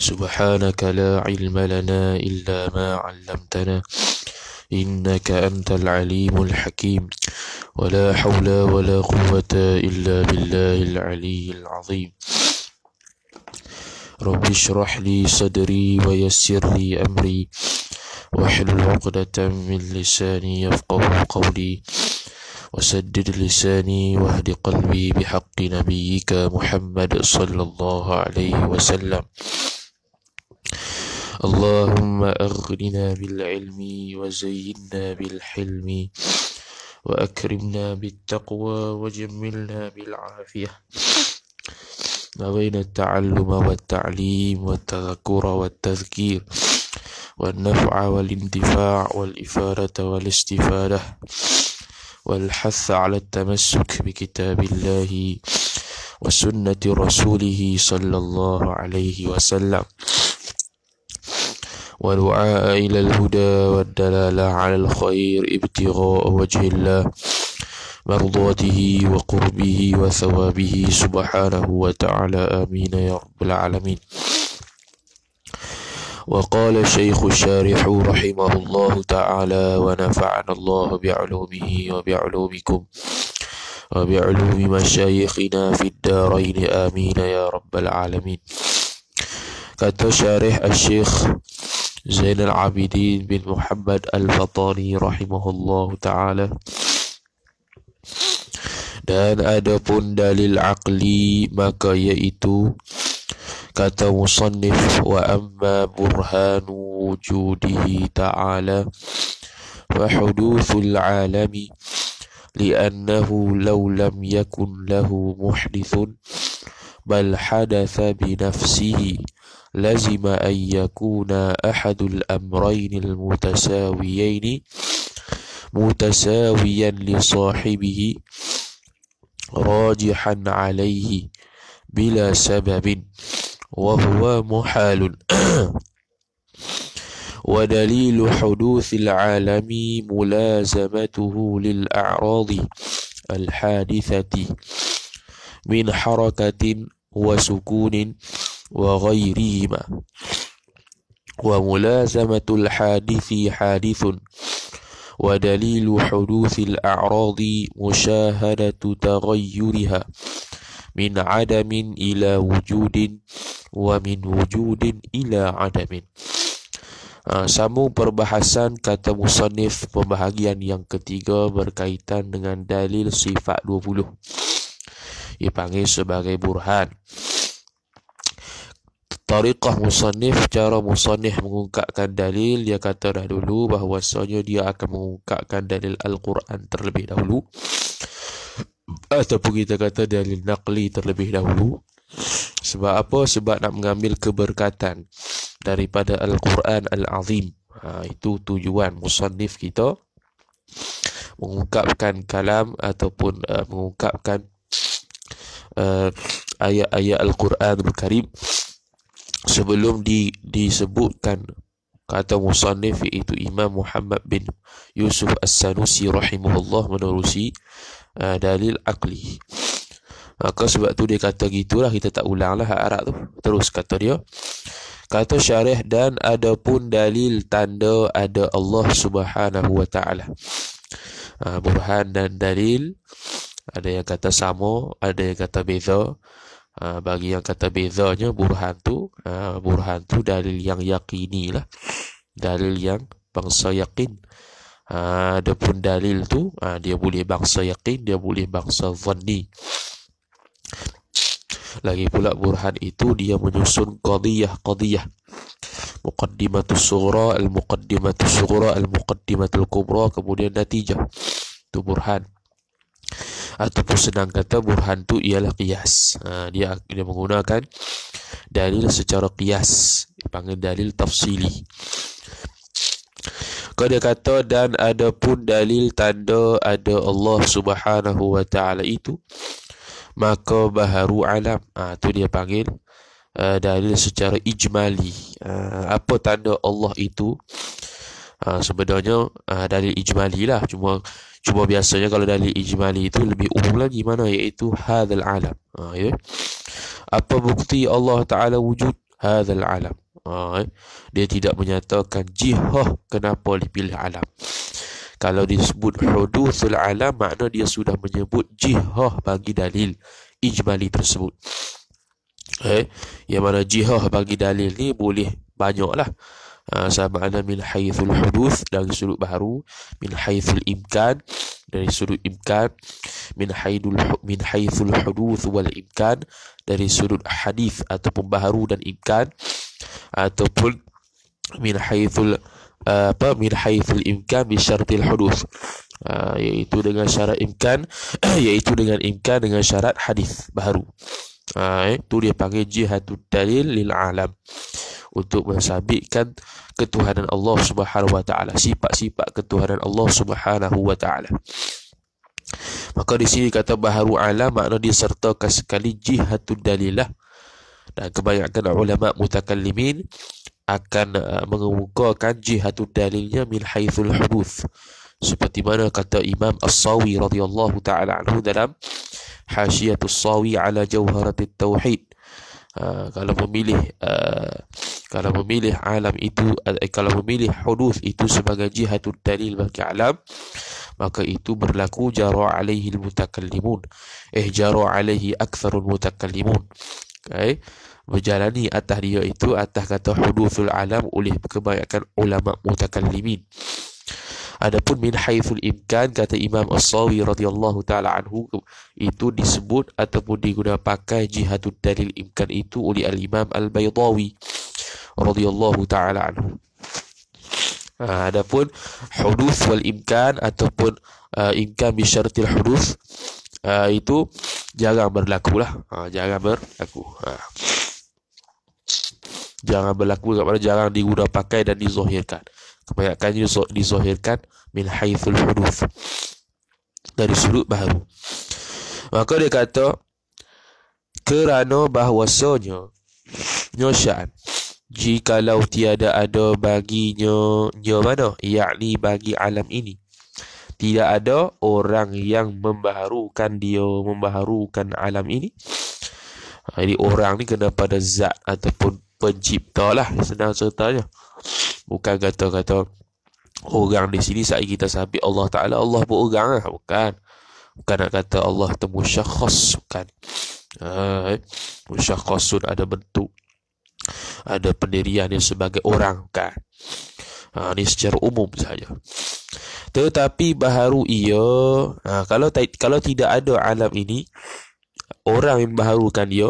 سبحانك لا علم لنا إلا ما علمتنا إنك أنت العليم الحكيم ولا حول ولا قوة إلا بالله العلي العظيم رب اشرح لي صدري ويسر لي أمري واحلل عقدة من لساني يفقه قولي وسدد لساني واهد قلبي بحق نبيك محمد صلى الله عليه وسلم اللهم أغننا بالعلم وزينا بالحلم وأكرمنا بالتقوى وجملنا بالعافية وبين التعلم والتعليم والتذكر والتذكير والنفع والاندفاع والإفادة والاستفادة والحث على التمسك بكتاب الله وسنة رسوله صلى الله عليه وسلم ودعاء إلى الهدى والدلالة على الخير ابتغاء وجه الله مرضاته وقربه وثوابه سبحانه وتعالى آمين يا رب العالمين وقال الشيخ الشارح رحمه الله تعالى ونفعنا الله بعلومه وبعلومكم وبعلوم مشايخنا في الدارين آمين يا رب العالمين كتب الشارح الشيخ زين العابدين بن محمد الفطاني رحمه الله تعالى Dan adapun dalil akli maka yaitu kata musannif wa amma burhanu wujudihi ta'ala wa huduthul alami li'annahu law lam yakun lahu muhdithun bal hadatha bi nafsihi لزم أن يكون أحد الأمرين المتساويين متساويا لصاحبه راجحا عليه بلا سبب وهو محال ودليل حدوث العالم ملازمته للأعراض الحادثة من حركة وسكون وغيرهما وملازمة الحادث حادث ودليل حدوث الأعراض مشاهدة تغيرها من عدم إلى وجود ومن وجود إلى عدم Sambung perbahasan kata Musanif pembahagian yang ketiga berkaitan dengan dalil sifat 20 dipanggil sebagai burhan tariqah musannif cara musannif mengungkapkan dalil dia kata dah dulu bahawa bahawasanya dia akan mengungkapkan dalil al-Quran terlebih dahulu ataupun kita kata dalil naqli terlebih dahulu sebab apa sebab nak mengambil keberkatan daripada al-Quran al-Azim ha, itu tujuan musannif kita mengungkapkan kalam ataupun uh, mengungkapkan uh, ayat-ayat al-Quran al-Karim sebelum di, disebutkan kata musannif itu Imam Muhammad bin Yusuf As-Sanusi rahimahullah menerusi uh, dalil akli. Maka sebab tu dia kata gitulah kita tak ulanglah Arab tu. Terus kata dia kata syarah dan adapun dalil tanda ada Allah Subhanahu wa taala. Uh, burhan dan dalil ada yang kata sama, ada yang kata beza. Ah, bagi yang kata bezanya burhan tu uh, burhan tu dalil yang yakini lah dalil yang bangsa yakin uh, ah, ada pun dalil tu uh, dia boleh bangsa yakin dia boleh bangsa zanni lagi pula burhan itu dia menyusun qadiyah qadiyah muqaddimatus sughra al muqaddimatus sughra al al kubra kemudian natijah tu burhan ataupun senang kata burhan tu ialah qiyas. Ha, dia dia menggunakan dalil secara qiyas, Panggil dalil tafsili. Kau dia kata dan ada pun dalil tanda ada Allah Subhanahu wa taala itu maka baharu alam. ha, tu dia panggil uh, dalil secara ijmali. Uh, apa tanda Allah itu? Uh, sebenarnya uh, dalil ijmali lah cuma Cuma biasanya kalau dalil ijmali itu lebih umum lagi mana yaitu hadzal alam. Ha, ya. Apa bukti Allah Taala wujud hadzal alam? Ha, ya. Dia tidak menyatakan jihah kenapa dipilih alam. Kalau disebut hudusul alam makna dia sudah menyebut jihah bagi dalil ijmali tersebut. Eh, yang mana jihah bagi dalil ni boleh banyaklah. Ah, sama ada min haythul hudus dari sudut baru min haythul imkan dari sudut imkan min haydul min haythul hudus wal imkan dari sudut hadis ataupun baru dan imkan ataupun min haythul ah, apa min haythul imkan bi syartil hudus iaitu ah, dengan syarat imkan iaitu dengan imkan dengan syarat hadith baru Ha, itu dia panggil jihadud dalil lil alam untuk mensabitkan ketuhanan Allah Subhanahu wa taala, sifat-sifat ketuhanan Allah Subhanahu wa taala. Maka di sini kata baharu ala makna disertakan sekali jihatul dalilah dan kebanyakan ulama mutakallimin akan uh, mengemukakan jihatul dalilnya min haithul hubuth seperti mana kata Imam As-Sawi radhiyallahu taala anhu dalam Hasyiatus Sawi ala Jawharatit Tauhid uh, kalau pemilih. uh, kalau memilih alam itu eh, kalau memilih hudus itu sebagai jihatul dalil bagi alam maka itu berlaku jaru alaihi mutakallimun eh jaru alaihi aktsarul mutakallimun Okay, eh, berjalani atas dia itu atas kata hudusul alam oleh kebanyakan ulama mutakallimin Adapun min haithul imkan kata Imam As-Sawi radhiyallahu taala anhu itu disebut ataupun digunakan pakai jihadud dalil imkan itu oleh al-Imam Al-Baydawi radhiyallahu taala anhu. Ah adapun hudus wal imkan ataupun uh, imkan bi syartil hudus uh, itu jangan berlaku lah. Ha, jarang berlaku. Ha. Jangan berlaku kat mana jarang diguna pakai dan dizahirkan. Kebanyakan dizahirkan min haithul hudus. Dari sudut baru. Maka dia kata, kerana bahwasanya nyosyaan jikalau tiada ada baginya nyo ya mana yakni bagi alam ini tidak ada orang yang membaharukan dia membaharukan alam ini ha, Jadi orang ni kena pada zat ataupun pencipta lah senang ceritanya bukan kata-kata orang di sini saat kita sabit Allah Ta'ala Allah pun orang lah bukan bukan nak kata Allah temu syakhas bukan Uh, ha, eh. musyakhasun ada bentuk ada pendirian yang sebagai orang kan ha, ini secara umum saja tetapi baharu ia ha, kalau kalau tidak ada alam ini orang yang baharukan dia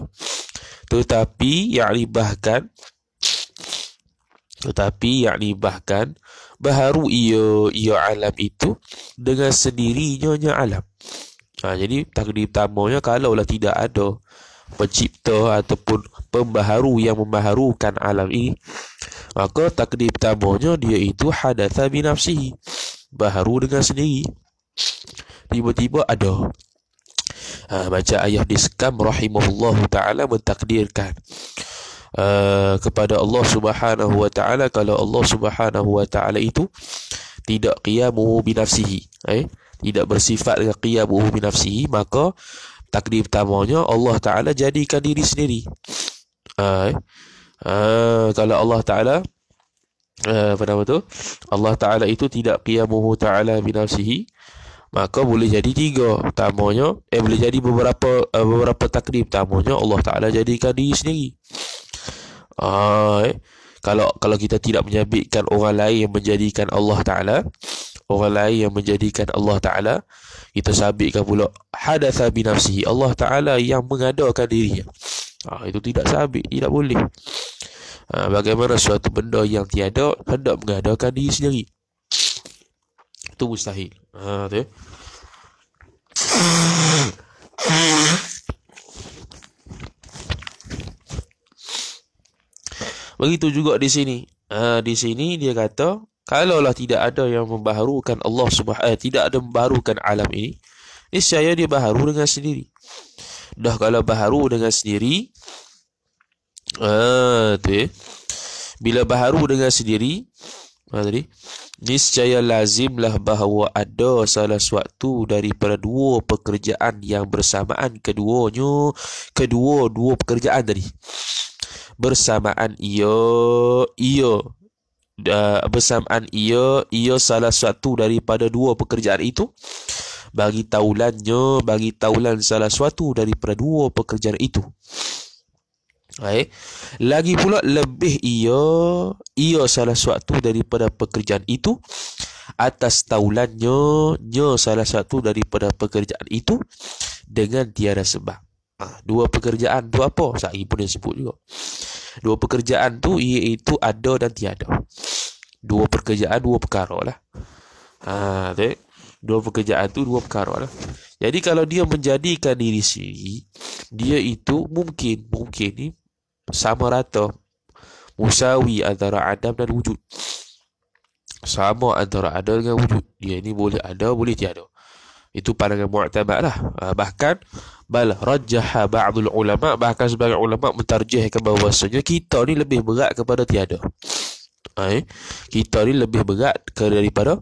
tetapi yakni bahkan tetapi yakni bahkan baharu ia ia alam itu dengan sendirinya nya alam ha, jadi takdir tamanya kalaulah tidak ada pencipta ataupun pembaharu yang membaharukan alam ini maka takdir pertamanya dia itu hadatha binafsihi baharu dengan sendiri tiba-tiba ada ha, baca ayah diskam rahimahullah ta'ala mentakdirkan uh, kepada Allah subhanahu wa ta'ala kalau Allah subhanahu wa ta'ala itu tidak qiyamuhu binafsihi eh? tidak bersifat dengan qiyamuhu binafsihi maka takdir pertamanya Allah ta'ala jadikan diri sendiri Uh, kalau Allah Ta'ala apa eh, nama tu Allah Ta'ala itu tidak qiyamuhu ta'ala binafsihi maka boleh jadi tiga pertamanya eh boleh jadi beberapa uh, beberapa takdir pertamanya Allah Ta'ala jadikan diri sendiri uh, kalau kalau kita tidak menyabitkan orang lain yang menjadikan Allah Ta'ala orang lain yang menjadikan Allah Ta'ala kita sabitkan pula hadatha binafsihi Allah Ta'ala yang mengadakan dirinya ha, Itu tidak sabit Tidak boleh ha, Bagaimana suatu benda yang tiada Hendak mengadakan diri sendiri Itu mustahil ha, tu. Ya. Begitu juga di sini ha, Di sini dia kata Kalaulah tidak ada yang membaharukan Allah subhanahu eh, Tidak ada membaharukan alam ini Niscaya dia baharu dengan sendiri dah kalau baharu dengan sendiri ah tu eh. bila baharu dengan sendiri apa ah, tadi niscaya lazimlah bahawa ada salah suatu daripada dua pekerjaan yang bersamaan keduanya kedua dua pekerjaan tadi bersamaan ia ia uh, bersamaan ia ia salah satu daripada dua pekerjaan itu bagi taulannya bagi taulan salah suatu dari dua pekerjaan itu Eh? Lagi pula lebih ia Ia salah satu daripada pekerjaan itu Atas taulannya Nya salah satu daripada pekerjaan itu Dengan tiada sebab ha, Dua pekerjaan tu apa? Saya pun yang sebut juga Dua pekerjaan tu iaitu ada dan tiada Dua pekerjaan dua perkara lah Haa tu dua pekerjaan tu dua perkara lah. Jadi kalau dia menjadikan diri sendiri, dia itu mungkin, mungkin ni sama rata. Musawi antara Adam dan wujud. Sama antara ada dengan wujud. Dia ni boleh ada, boleh tiada. Itu pandangan mu'tabak lah. Ha, bahkan, bal rajaha ba'adul ulama, bahkan sebagai ulama mentarjihkan bahawasanya, kita ni lebih berat kepada tiada. Ha, eh? Kita ni lebih berat daripada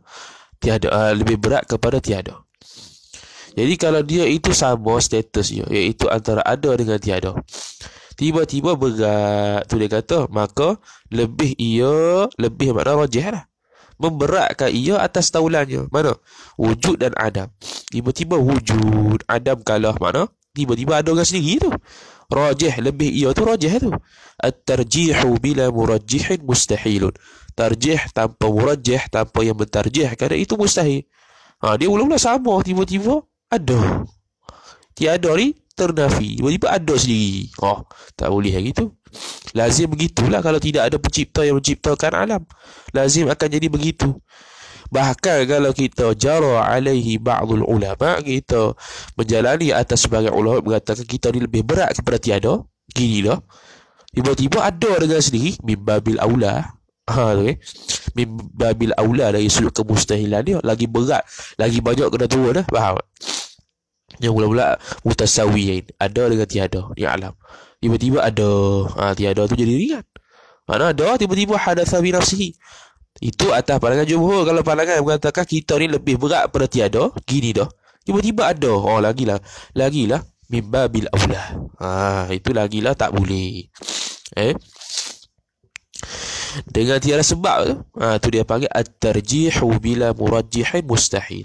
tiada uh, lebih berat kepada tiada. Jadi kalau dia itu sama status dia iaitu antara ada dengan tiada. Tiba-tiba berat tu dia kata maka lebih ia lebih mana rajih lah. Memberatkan ia atas taulannya. Mana? Wujud dan adam. Tiba-tiba wujud adam kalah mana? Tiba-tiba ada orang sendiri tu. Rajih lebih ia tu rajih tu. At-tarjihu bila murajihin mustahilun tarjih tanpa murajih tanpa yang mentarjih kerana itu mustahil ha, dia ulang lah sama tiba-tiba ada tiada ni ternafi tiba-tiba ada sendiri oh, tak boleh lagi tu lazim begitulah kalau tidak ada pencipta yang menciptakan alam lazim akan jadi begitu Bahkan kalau kita jara alaihi ba'dul ulama kita menjalani atas sebagai ulama mengatakan kita ni lebih berat kepada tiada. Gini lah. Tiba-tiba ada dengan sendiri. Mimbabil aula. Ha, okay. Eh. Mimbabil aula dari sudut kemustahilan dia lagi berat, lagi banyak kena tua dah. Eh. Faham? Yang mula-mula mutasawi ada dengan tiada ni alam. Tiba-tiba ada, ha, tiada tu jadi ringan. Mana ada tiba-tiba hadas bi nafsihi. Itu atas pandangan jumhur kalau pandangan mengatakan kita ni lebih berat pada tiada, gini dah. Tiba-tiba ada. Oh, lagi lagi lah, lah, Lagilah mimbabil aula. Ha, itu lagi lah tak boleh. Eh? dengan tiada sebab tu ha, tu dia panggil at-tarjihu bila murajjihin mustahil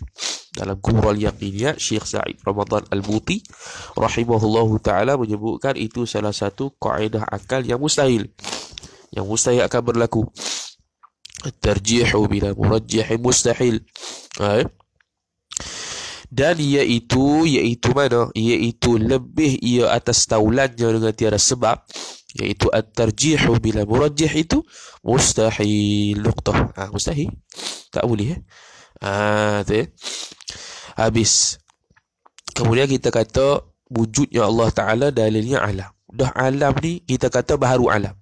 dalam gurah al-yaqiniyat Syekh Sa'id Ramadan Al-Muti rahimahullahu taala menyebutkan itu salah satu kaedah akal yang mustahil yang mustahil akan berlaku at-tarjihu bila murajjihin mustahil ha, eh? dan iaitu iaitu mana iaitu lebih ia atas taulannya dengan tiada sebab yaitu at-tarjih bila murajjih itu mustahil nuqtah ha, mustahil tak boleh eh ha, tu eh? habis kemudian kita kata wujudnya Allah taala dalilnya alam dah alam ni kita kata baharu alam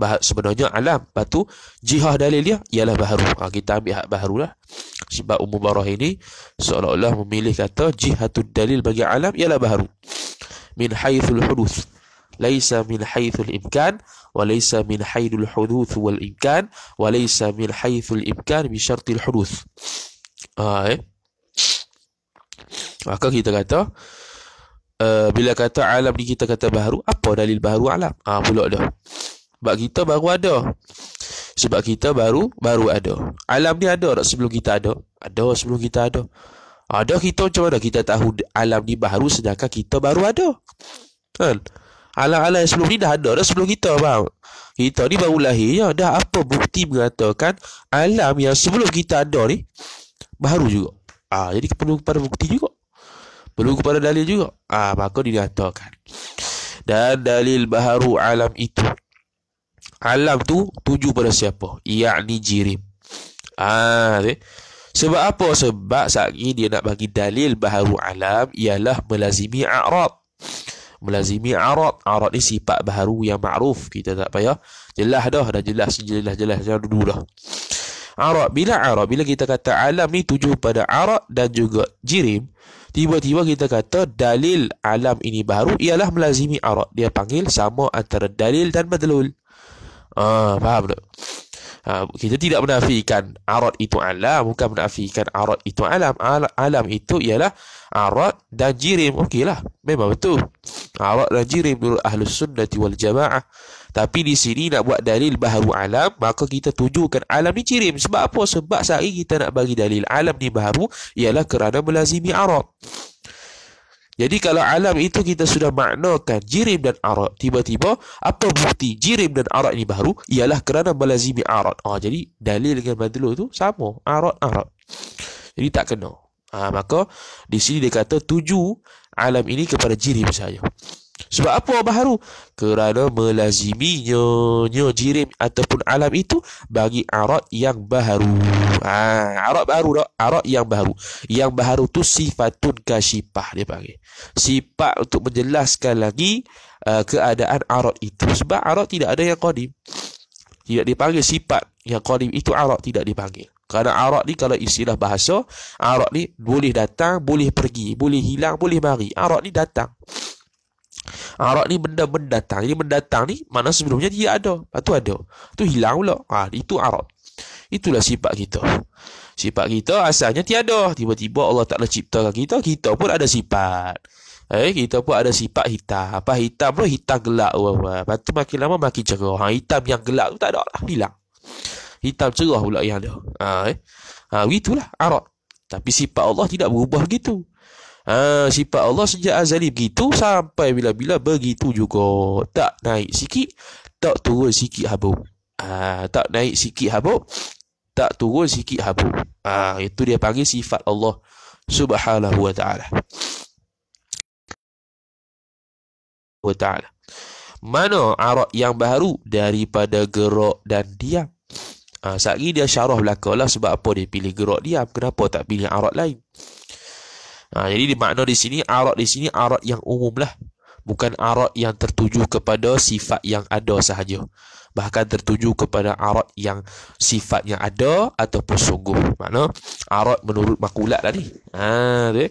bah sebenarnya alam batu jihad dalil dia ialah baharu ha, kita ambil hak baharu lah. sebab umum barah ini seolah-olah memilih kata jihatul dalil bagi alam ialah baharu min haythul hudus laisa min haythul imkan wa laisa min haydul huduth wal imkan wa laisa min haythul imkan bi syartil huduth ai ah, eh. maka kita kata uh, bila kata alam ni kita kata baru. apa dalil baru alam ah ha, pula dah sebab kita baru ada sebab kita baru baru ada alam ni ada tak sebelum kita ada ada sebelum kita ada ada kita macam mana kita tahu alam ni baru sedangkan kita baru ada kan ha. Alam alam yang sebelum ni dah ada dah sebelum kita bang Kita ni baru lahir ya Dah apa bukti mengatakan Alam yang sebelum kita ada ni Baru juga Ah ha, Jadi perlu kepada bukti juga Perlu kepada dalil juga Ah ha, Maka dikatakan Dan dalil baharu alam itu Alam tu tuju pada siapa? Yakni jirim Ah, ha, Sebab apa? Sebab saat ini dia nak bagi dalil baharu alam Ialah melazimi a'rab melazimi arad arad ni sifat baharu yang ma'ruf kita tak payah jelas dah dah jelas jelas jelas dah dulu dah arad bila arad bila kita kata alam ni tuju pada arad dan juga jirim tiba-tiba kita kata dalil alam ini baharu ialah melazimi arad dia panggil sama antara dalil dan madlul ah faham tak Ah, kita tidak menafikan arad itu alam bukan menafikan arad itu alam alam itu ialah arad dan jirim okeylah memang betul arad dan jirim menurut ahlus sunnati wal jamaah tapi di sini nak buat dalil baharu alam maka kita tujukan alam ni jirim sebab apa sebab sehari kita nak bagi dalil alam ni baharu ialah kerana melazimi arad jadi kalau alam itu kita sudah maknakan jirim dan arak, tiba-tiba apa bukti jirim dan arak ini baru? Ialah kerana balazimi arak. Ah, oh, jadi dalil dengan madlul itu sama. Arak-arak. Jadi tak kena. Ah, ha, maka di sini dia kata tuju alam ini kepada jirim sahaja. Sebab apa baharu? Kerana melaziminya nyo jirim ataupun alam itu bagi arad yang baharu. Ah, ha, arad baharu dak? Arad yang baharu. Yang baharu tu sifatun kasyifah dia panggil. Sifat untuk menjelaskan lagi uh, keadaan arad itu. Sebab arad tidak ada yang qadim. Tidak dipanggil sifat yang qadim itu arad tidak dipanggil. Kerana arak ni kalau istilah bahasa, arak ni boleh datang, boleh pergi, boleh hilang, boleh mari. Arak ni datang. Arak ni benda mendatang. Jadi mendatang ni mana sebelumnya dia ada. Lepas tu ada. Tu hilang pula. Ha, itu arak. Itulah sifat kita. Sifat kita asalnya tiada. Tiba-tiba Allah Ta'ala ciptakan kita. Kita pun ada sifat. Eh, kita pun ada sifat hitam. Apa hitam pun hitam gelap. Wah, wah. Lepas tu makin lama makin cerah. Ha, hitam yang gelap tu tak ada lah. Hilang. Hitam cerah pula yang ada. Ha, eh. Ha, itulah arak. Tapi sifat Allah tidak berubah begitu ha, sifat Allah sejak azali begitu sampai bila-bila begitu juga tak naik sikit tak turun sikit habu ha, tak naik sikit habu tak turun sikit habu ha, itu dia panggil sifat Allah subhanahu wa ta'ala wa ta'ala mana arak yang baru daripada gerak dan diam ha, saat dia syarah belakang lah sebab apa dia pilih gerak diam kenapa tak pilih arak lain Ha, jadi makna di sini, arak di sini, arak yang umum lah. Bukan arak yang tertuju kepada sifat yang ada sahaja. Bahkan tertuju kepada arak yang sifatnya ada ataupun sungguh. Makna arak menurut makulat tadi. Ha, dia.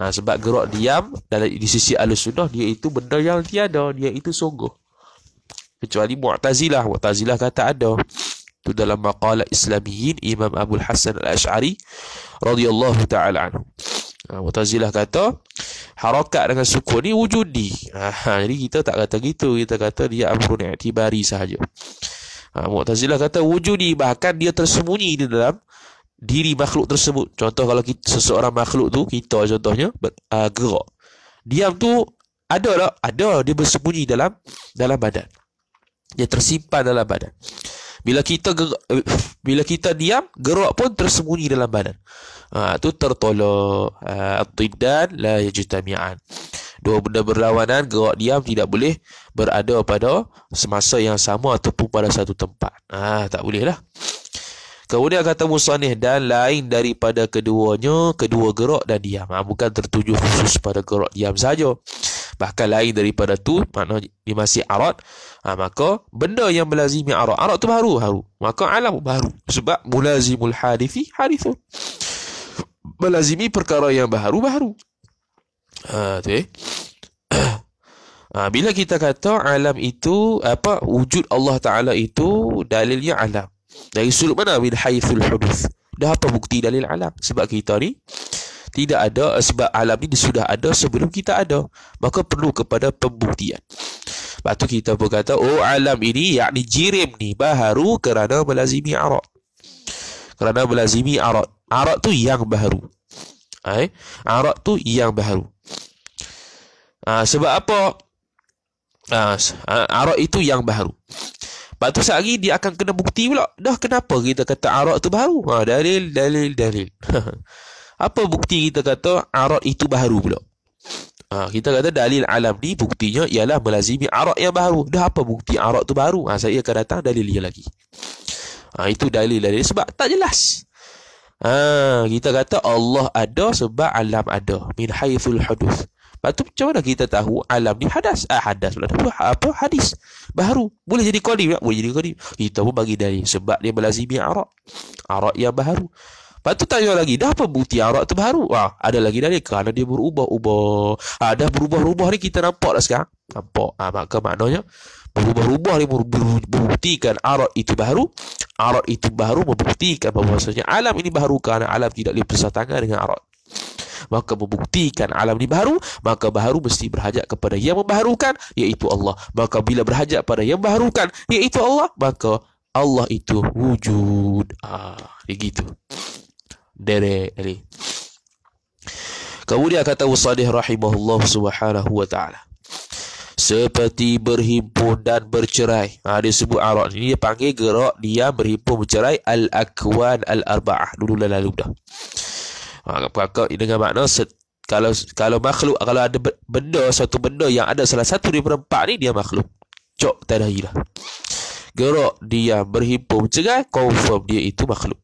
Ha, sebab gerak diam dalam di sisi alus sunnah dia itu benda yang tiada dia itu sungguh kecuali mu'tazilah mu'tazilah kata ada tu dalam maqalah islamiyin imam Abdul hasan al-ash'ari radhiyallahu taala anhu Ha, Mu'tazilah kata harakat dengan sukun ni wujudi. Ha, ha, jadi kita tak kata gitu, kita kata dia amrun i'tibari sahaja. Ha, Mu'tazilah kata wujudi bahkan dia tersembunyi di dalam diri makhluk tersebut. Contoh kalau kita, seseorang makhluk tu kita contohnya ber, uh, gerak. Diam tu ada tak? Ada, dia bersembunyi dalam dalam badan. Dia tersimpan dalam badan. Bila kita ger- bila kita diam, gerak pun tersembunyi dalam badan. Ha, tu tertolak. Ha, At-tiddan la yajtami'an. Dua benda berlawanan, gerak diam tidak boleh berada pada semasa yang sama ataupun pada satu tempat. Ah ha, tak boleh lah. Kemudian kata Musanih dan lain daripada keduanya, kedua gerak dan diam. Ha, bukan tertuju khusus pada gerak diam saja bahkan lain daripada tu makna dia masih arad ha, ah, maka benda yang melazimi arad arad tu baru baru, maka alam baru sebab mulazimul hadithi harithun melazimi perkara yang baru baru ha, tu eh ha, bila kita kata alam itu apa wujud Allah Ta'ala itu dalilnya alam dari sudut mana min haithul hudus dah apa bukti dalil alam sebab kita ni tidak ada eh, sebab alam ini sudah ada sebelum kita ada. Maka perlu kepada pembuktian. Lepas tu kita berkata, oh alam ini yakni jirim ni baharu kerana melazimi arak. Kerana melazimi arak. Arak tu yang baharu. Ay? Arak tu yang baharu. Ha, sebab apa? Ha, arak itu yang baharu. Lepas tu sehari dia akan kena bukti pula. Dah kenapa kita kata arak tu baru? Ha, dalil, dalil, dalil. Apa bukti kita kata arad itu baru pula? Ha, kita kata dalil alam ni buktinya ialah melazimi arad yang baru. Dah apa bukti arad tu baru? Ha, saya akan datang dalil dia lagi. Ha, itu dalil dalil sebab tak jelas. Ha, kita kata Allah ada sebab alam ada. Min haithul hadus. Lepas tu macam mana kita tahu alam ni hadas? Ah, hadas pula. Apa? Hadis. Baru. Boleh jadi qadim tak? Ya, boleh jadi qadim. Kita pun bagi dalil sebab dia melazimi arak. Arak yang baru. Lepas tu tanya lagi, dah apa bukti arak tu baru? Ha, ada lagi dari kerana dia berubah-ubah. Ha, dah berubah-ubah ni kita nampak lah sekarang. Nampak. Ha, maka maknanya, berubah-ubah ni membuktikan arak itu baru. Arak itu baru membuktikan bahawasanya alam ini baru kerana alam tidak boleh bersatu tangan dengan arak. Maka membuktikan alam ini baru, maka baru mesti berhajat kepada yang membaharukan, iaitu Allah. Maka bila berhajat pada yang membaharukan, iaitu Allah, maka Allah itu wujud. Ah, begitu derek Ali. Kemudian kata Usadih rahimahullah subhanahu wa ta'ala. Seperti berhimpun dan bercerai. Ha, dia sebut arak. Ini dia panggil gerak dia berhimpun bercerai. Al-akwan al-arba'ah. Dulu dan lalu dah. Ha, dengan makna kalau kalau makhluk kalau ada benda satu benda yang ada salah satu di perempat ni dia makhluk. Cok tadahilah. Gerak dia berhimpun bercerai confirm dia itu makhluk.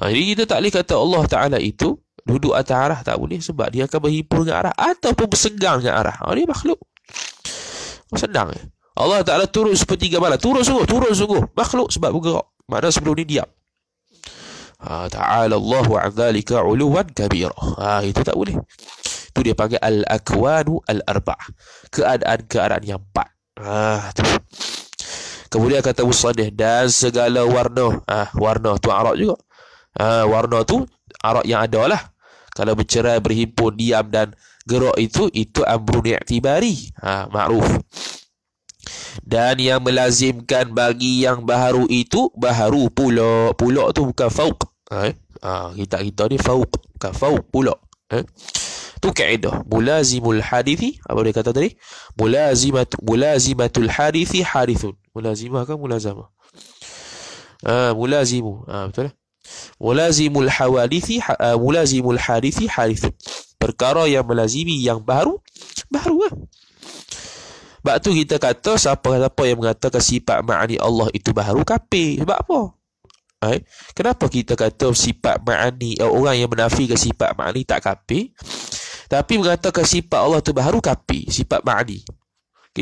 Ha, jadi kita tak boleh kata Allah Ta'ala itu duduk atas arah tak boleh sebab dia akan berhimpun dengan arah ataupun bersenggang dengan arah. Ha, dia makhluk. sedang. Eh. Allah Ta'ala turun seperti malam. Turun sungguh, turun sungguh. Makhluk sebab bergerak. Mana sebelum ni diam. Ha, ta'ala Allah an dhalika uluwan kabira. Ha, itu tak boleh. Itu dia panggil al-akwanu al-arba'. Keadaan-keadaan yang empat. Ha, tu. Kemudian kata Musanih, dan segala warna, ah warna tu Arab juga, ha, warna tu arak yang ada lah. Kalau bercerai, berhimpun, diam dan gerak itu, itu amrun i'tibari. Ha, ma'ruf. Dan yang melazimkan bagi yang baharu itu, baharu pula. Pula tu bukan fauq. Ha, eh? ha, kita kita ni fauq. Bukan fauq, pula. Eh? Tu kaedah. Mulazimul hadithi. Apa dia kata tadi? Mulazimat, mulazimatul hadithi harithun. Mulazimah kan mulazamah? Ha, mulazimu. Ha, betul lah. Walazimul hawalithi walazimul ha, eh, harithi harith. Perkara yang melazimi yang baru baru lah. Sebab tu kita kata siapa-siapa yang mengatakan sifat ma'ani Allah itu baru kapi. Sebab apa? Hai? Eh, kenapa kita kata sifat ma'ani eh, orang yang menafikan sifat ma'ani tak kapi, Tapi mengatakan sifat Allah itu baru kafir, sifat ma'ani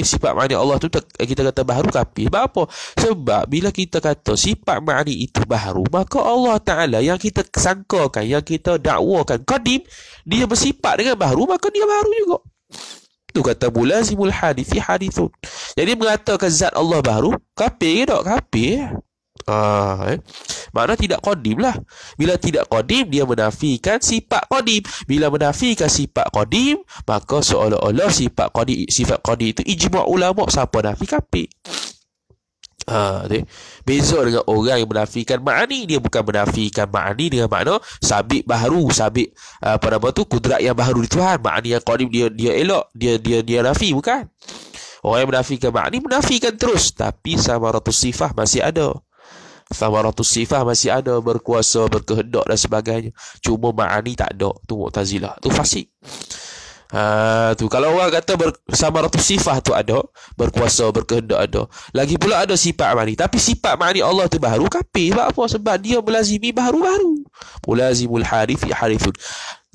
sifat ma'ani Allah tu eh, kita kata baharu kapi. Sebab apa? Sebab bila kita kata sifat ma'ani itu baharu, maka Allah Ta'ala yang kita sangkakan, yang kita dakwakan, kadim dia bersifat dengan baharu, maka dia baharu juga. Tu kata mulazimul hadithi hadithun. Jadi mengatakan zat Allah baharu, kapi ke tak? Kapi. Ah, eh. Mana tidak kodim lah. Bila tidak kodim, dia menafikan sifat kodim. Bila menafikan sifat kodim, maka seolah-olah sifat kodim, sifat kodim itu ijma' ulama' siapa nafi kapi. Ha, okay. Beza dengan orang yang menafikan ma'ani Dia bukan menafikan ma'ani dengan makna Sabit baharu Sabit ah, apa nama tu Kudrat yang baharu di Tuhan Ma'ani yang kodim dia dia elok Dia dia dia nafi bukan Orang yang menafikan ma'ani Menafikan terus Tapi sama ratus sifah masih ada sama Sabaratu sifah masih ada berkuasa, berkehendak dan sebagainya. Cuma ma'ani tak ada. Tu Mu'tazilah. Tu fasik. Uh, tu kalau orang kata ber, sama ratus sifah tu ada berkuasa berkehendak ada lagi pula ada sifat mani tapi sifat mani Allah tu baru kapi sebab apa sebab dia melazimi baru baru mulazimul harif harifun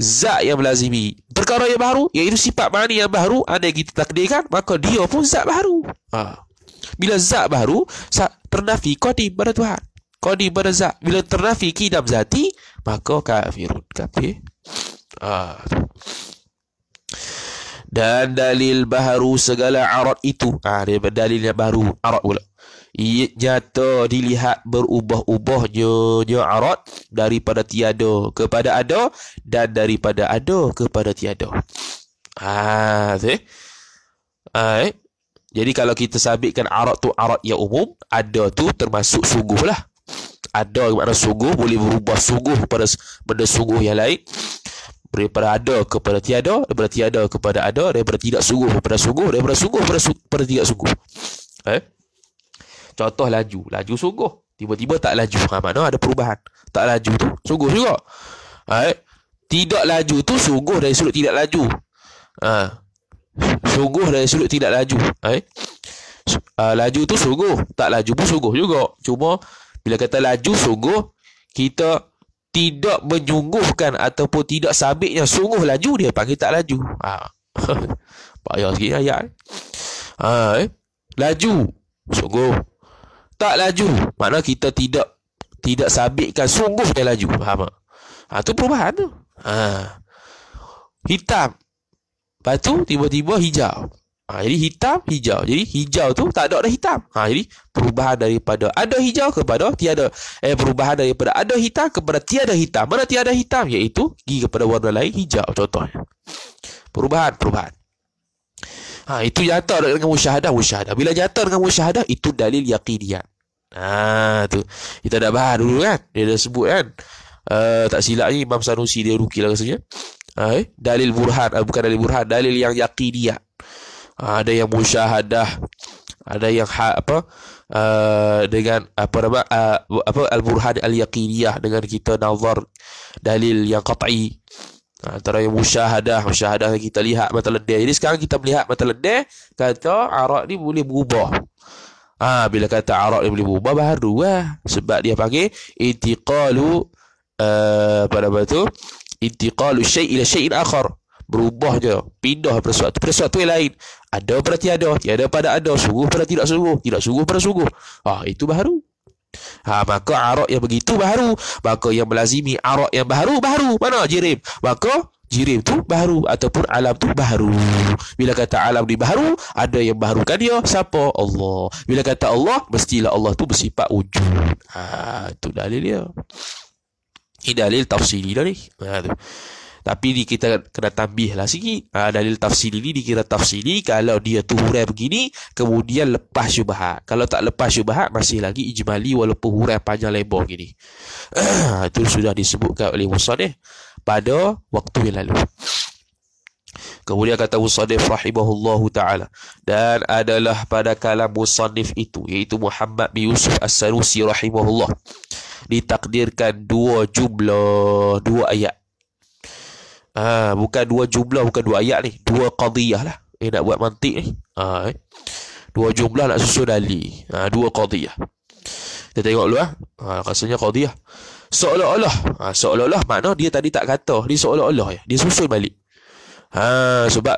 zat yang melazimi perkara yang baru iaitu sifat mani yang baru anda kita takdirkan maka dia pun zat baru ha. bila zat baru ternafi qadi pada Tuhan. Qadi pada zat. Bila ternafi kidam zati, maka kafirun. Kafir. Ah. Dan dalil baharu segala arat itu. Ah, dia dalilnya baru. Arat pula. Ia jatuh dilihat berubah-ubah nyonya arat daripada tiada kepada ada dan daripada ada kepada tiada. Ah, see? Ah, eh? Jadi kalau kita sabitkan arak tu arak yang umum, ada tu termasuk suguh lah. Ada makna suguh boleh berubah suguh kepada benda sungguh yang lain. Daripada ada kepada tiada, daripada tiada kepada ada, daripada tidak suguh kepada suguh, daripada sungguh kepada, su- kepada tidak suguh. Eh? Contoh laju, laju suguh, Tiba-tiba tak laju. Ha, mana ada perubahan. Tak laju tu, suguh. juga. Eh? Tidak laju tu suguh dari sudut tidak laju. Ha sungguh dari sudut tidak laju eh uh, laju tu sungguh tak laju pun sungguh juga cuma bila kata laju sungguh kita tidak menyungguhkan ataupun tidak sabitnya sungguh laju dia panggil tak laju ha payah sikit ayat eh? ha eh? laju sungguh tak laju makna kita tidak tidak sabitkan sungguh dia laju faham tak ha tu perubahan tu ha hitam Lepas tu tiba-tiba hijau. Ha, jadi hitam, hijau. Jadi hijau tu tak ada dah hitam. Ha, jadi perubahan daripada ada hijau kepada tiada. Eh, perubahan daripada ada hitam kepada tiada hitam. Mana tiada hitam? Iaitu pergi kepada warna lain hijau. Contohnya. Perubahan, perubahan. Ha, itu jatuh dengan musyahadah, musyahadah. Bila jatuh dengan musyahadah, itu dalil yakinian. Ha, tu. Kita dah bahas dulu kan. Dia dah sebut kan. Uh, tak silap ni Imam Sanusi dia rukilah rasanya. Ah, eh, dalil burhan eh, ah, bukan dalil burhan dalil yang yaqidiyah ah, ada yang musyahadah ada yang ha, apa uh, dengan apa nama uh, apa al-burhan al-yaqiniyah dengan kita nazar dalil yang qat'i antara yang musyahadah musyahadah kita lihat mata ledeh jadi sekarang kita melihat mata ledeh kata arak ni boleh berubah ha, bila kata arak ni boleh berubah baru lah sebab dia panggil intiqalu uh, apa nama tu intiqalu syai' ila syai'in akhar berubah je pindah pada sesuatu pada sesuatu yang lain ada pada tiada tiada pada ada sungguh pada tidak sungguh tidak sungguh pada sungguh ah itu baru Ha, maka arak yang begitu baru Maka yang melazimi arak yang baru Baru Mana jirim Maka jirim tu baru Ataupun alam tu baru Bila kata alam ni baru Ada yang baharukan dia Siapa? Allah Bila kata Allah Mestilah Allah tu bersifat wujud Ha, Itu dalil dia ini eh, dalil tafsiri dah ni. Ha, Tapi di kita kena tambih lah sikit. Ha, dalil tafsiri ni dikira tafsiri. Kalau dia tu hurai begini, kemudian lepas syubahat. Kalau tak lepas syubahat, masih lagi ijmali walaupun hurai panjang lebar begini. Ha, itu sudah disebutkan oleh Musa ni. Pada waktu yang lalu. Kemudian kata Musannif rahimahullahu ta'ala. Dan adalah pada kalam Musannif itu. Iaitu Muhammad bin Yusuf As-Sanusi rahimahullah. Ditakdirkan dua jumlah, dua ayat. Ha, bukan dua jumlah, bukan dua ayat ni. Dua qadiyah lah. Eh, nak buat mantik ni. Ha, eh. Dua jumlah nak susun dali. Ha, dua qadiyah. Kita tengok dulu lah. Ha. ha, rasanya qadiyah. Seolah-olah. Ha, seolah-olah makna dia tadi tak kata. Dia seolah-olah. Ya. Dia susun balik. Ha, sebab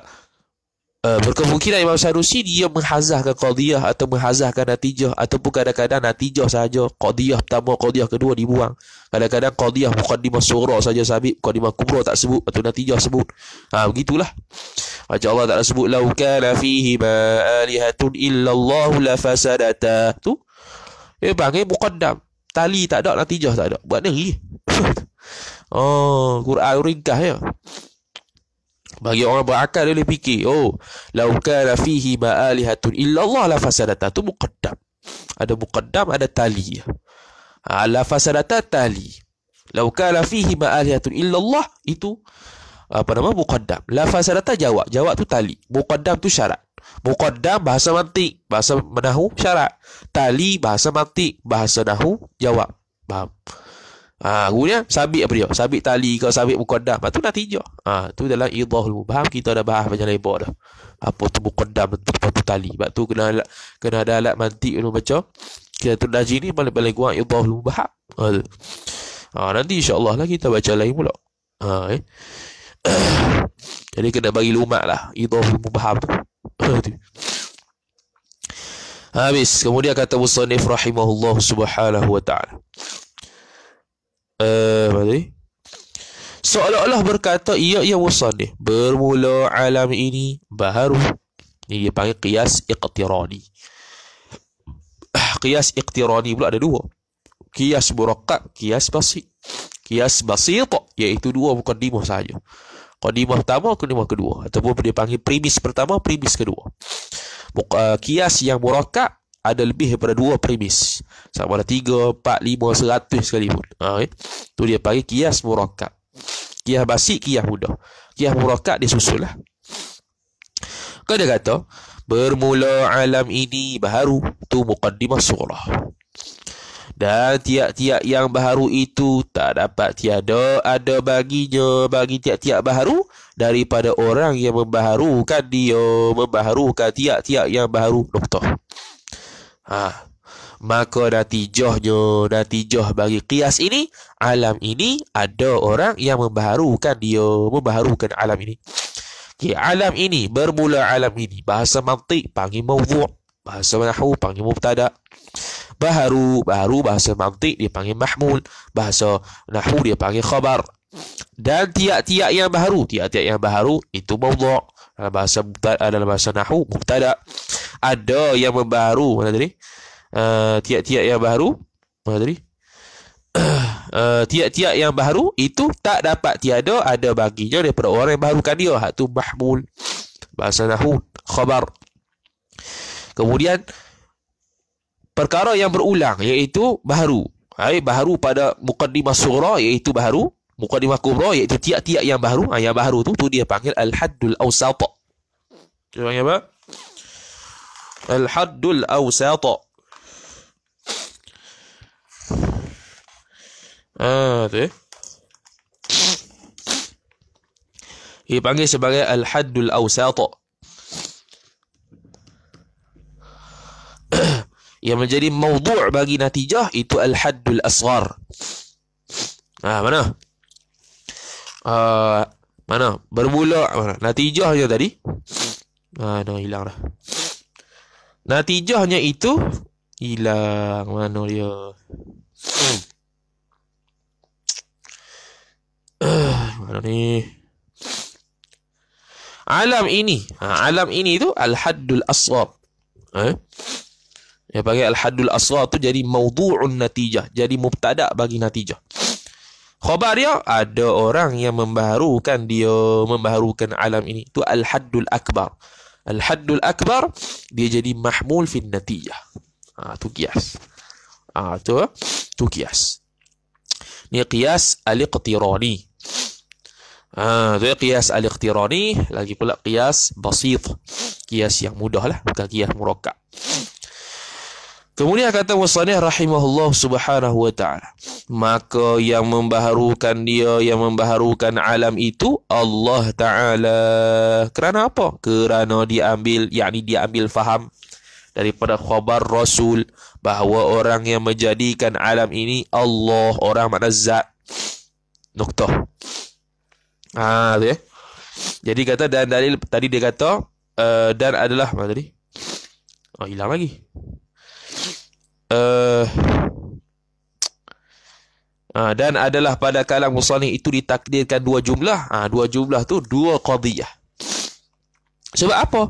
uh, berkemungkinan Imam Sarusi dia menghazahkan qadiyah atau menghazahkan natijah ataupun kadang-kadang natijah sahaja qadiyah pertama qadiyah kedua dibuang kadang-kadang qadiyah bukan di surah saja sabit bukan di kubra tak sebut atau natijah sebut ha begitulah macam Allah tak sebut lau kana fihi ma alihatun illa Allah la fasadata tu eh bagi mukaddam tali tak ada natijah tak ada buat negeri oh Quran ringkas ya bagi orang berakal dia boleh fikir, oh, laukana fihi ma'alihatun illallah la fasadata. Itu muqaddam. Ada muqaddam, ada tali. Ha, la fasadata tali. Laukana fihi ma'alihatun illallah itu apa nama muqaddam. La fasadata jawab. Jawab tu tali. Muqaddam tu syarat. Muqaddam bahasa mantik, bahasa menahu syarat. Tali bahasa mantik, bahasa nahu jawab. Faham? Ha, kemudian sabit apa dia? Sabit tali ke sabit mukaddam. Lepas ha, tu dah tijak. Ha, tu dalam idhah dulu. kita dah bahas macam lebar dah. Apa tu mukaddam dan apa tu tali. Sebab tu kena alat, kena ada alat mantik dulu macam. Kita tu najis ni balik-balik gua idhah dulu. Faham? Ha, tu. ha, nanti insyaAllah lah kita baca lain pula. Ha, eh. Jadi kena bagi lumat lah. Idhah dulu tu. Ha, tu. Habis. Kemudian kata Musanif rahimahullah subhanahu wa ta'ala. Eh, apa tadi? Seolah-olah berkata ia ia wasan dia. Bermula alam ini baru. Ini dia panggil qiyas iqtirani. Ah, qiyas iqtirani pula ada dua. Qiyas murakkab, qiyas basit. Qiyas basit iaitu dua bukan dimah sahaja. Qadimah pertama, qadimah kedua. Ataupun dia panggil primis pertama, primis kedua. Qiyas yang murakkab ada lebih daripada dua primis. Sama ada tiga, 4, lima, seratus sekali pun. Ha, eh? Tu dia panggil kias murakab. Kias basik, kias mudah. Kias murakab dia susul lah. Kau dia kata, bermula alam ini baharu tu muqaddimah surah. Dan tiap-tiap yang baharu itu tak dapat tiada ada baginya bagi tiap-tiap baharu daripada orang yang membaharukan dia, membaharukan tiap-tiap yang baharu. Doktor. Ha, maka natijahnya natijah bagi kias ini alam ini ada orang yang membaharukan dia membaharukan alam ini okay, alam ini bermula alam ini bahasa mantik panggil mawdu' bahasa Nahu panggil mubtada baharu baru bahasa mantik dia panggil mahmul bahasa Nahu dia panggil khabar dan tiak-tiak yang baharu tiak-tiak yang baharu itu mawdu' dalam bahasa dalam bahasa Nahu mubtada ada yang membaru mana tadi Eh, tiak-tiak uh, yang baru apa tadi tiak tiat uh, yang baru itu tak dapat tiada ada baginya daripada orang yang baharukan dia hak tu mahmul bahasa nahwu khabar kemudian perkara yang berulang iaitu baru. ai baru pada muqaddimah surah iaitu baru. muqaddimah kubra iaitu tiak-tiak yang baru. ha, yang baru tu tu dia panggil al-haddul awsata dia panggil apa al-haddul awsata Ah, eh? Ia panggil sebagai Al-Haddul Awsat Yang menjadi maudu' bagi natijah Itu Al-Haddul Asgar Ah mana? Ah mana? Bermula mana? Natijahnya tadi. Ah dah hilang dah. Natijahnya itu hilang mana dia? Hmm. mana ni? Alam ini. Ha, alam ini tu al-haddul asghar. Ya eh? panggil al-haddul asghar tu jadi maudhu'un natijah, jadi mubtada bagi natijah. Khabar dia ada orang yang membaharukan dia membaharukan alam ini tu al-haddul akbar. Al-haddul akbar dia jadi mahmul fi natijah. Ah ha, tu kias. Ah ha, tu tu kias ni qiyas al-iqtirani ha, tu ya, qiyas al-iqtirani lagi pula qiyas basit qiyas yang mudah lah bukan qiyas murakkab Kemudian kata Musanih rahimahullah subhanahu wa ta'ala. Maka yang membaharukan dia, yang membaharukan alam itu Allah Ta'ala. Kerana apa? Kerana diambil, yakni diambil faham daripada khabar Rasul bahawa orang yang menjadikan alam ini Allah orang mana zat nukto ah ha, tu ya jadi kata dan dari tadi dia kata uh, dan adalah mana tadi oh hilang lagi uh, uh, dan adalah pada kalam musanni itu ditakdirkan dua jumlah ah dua jumlah tu dua qadhiyah sebab apa?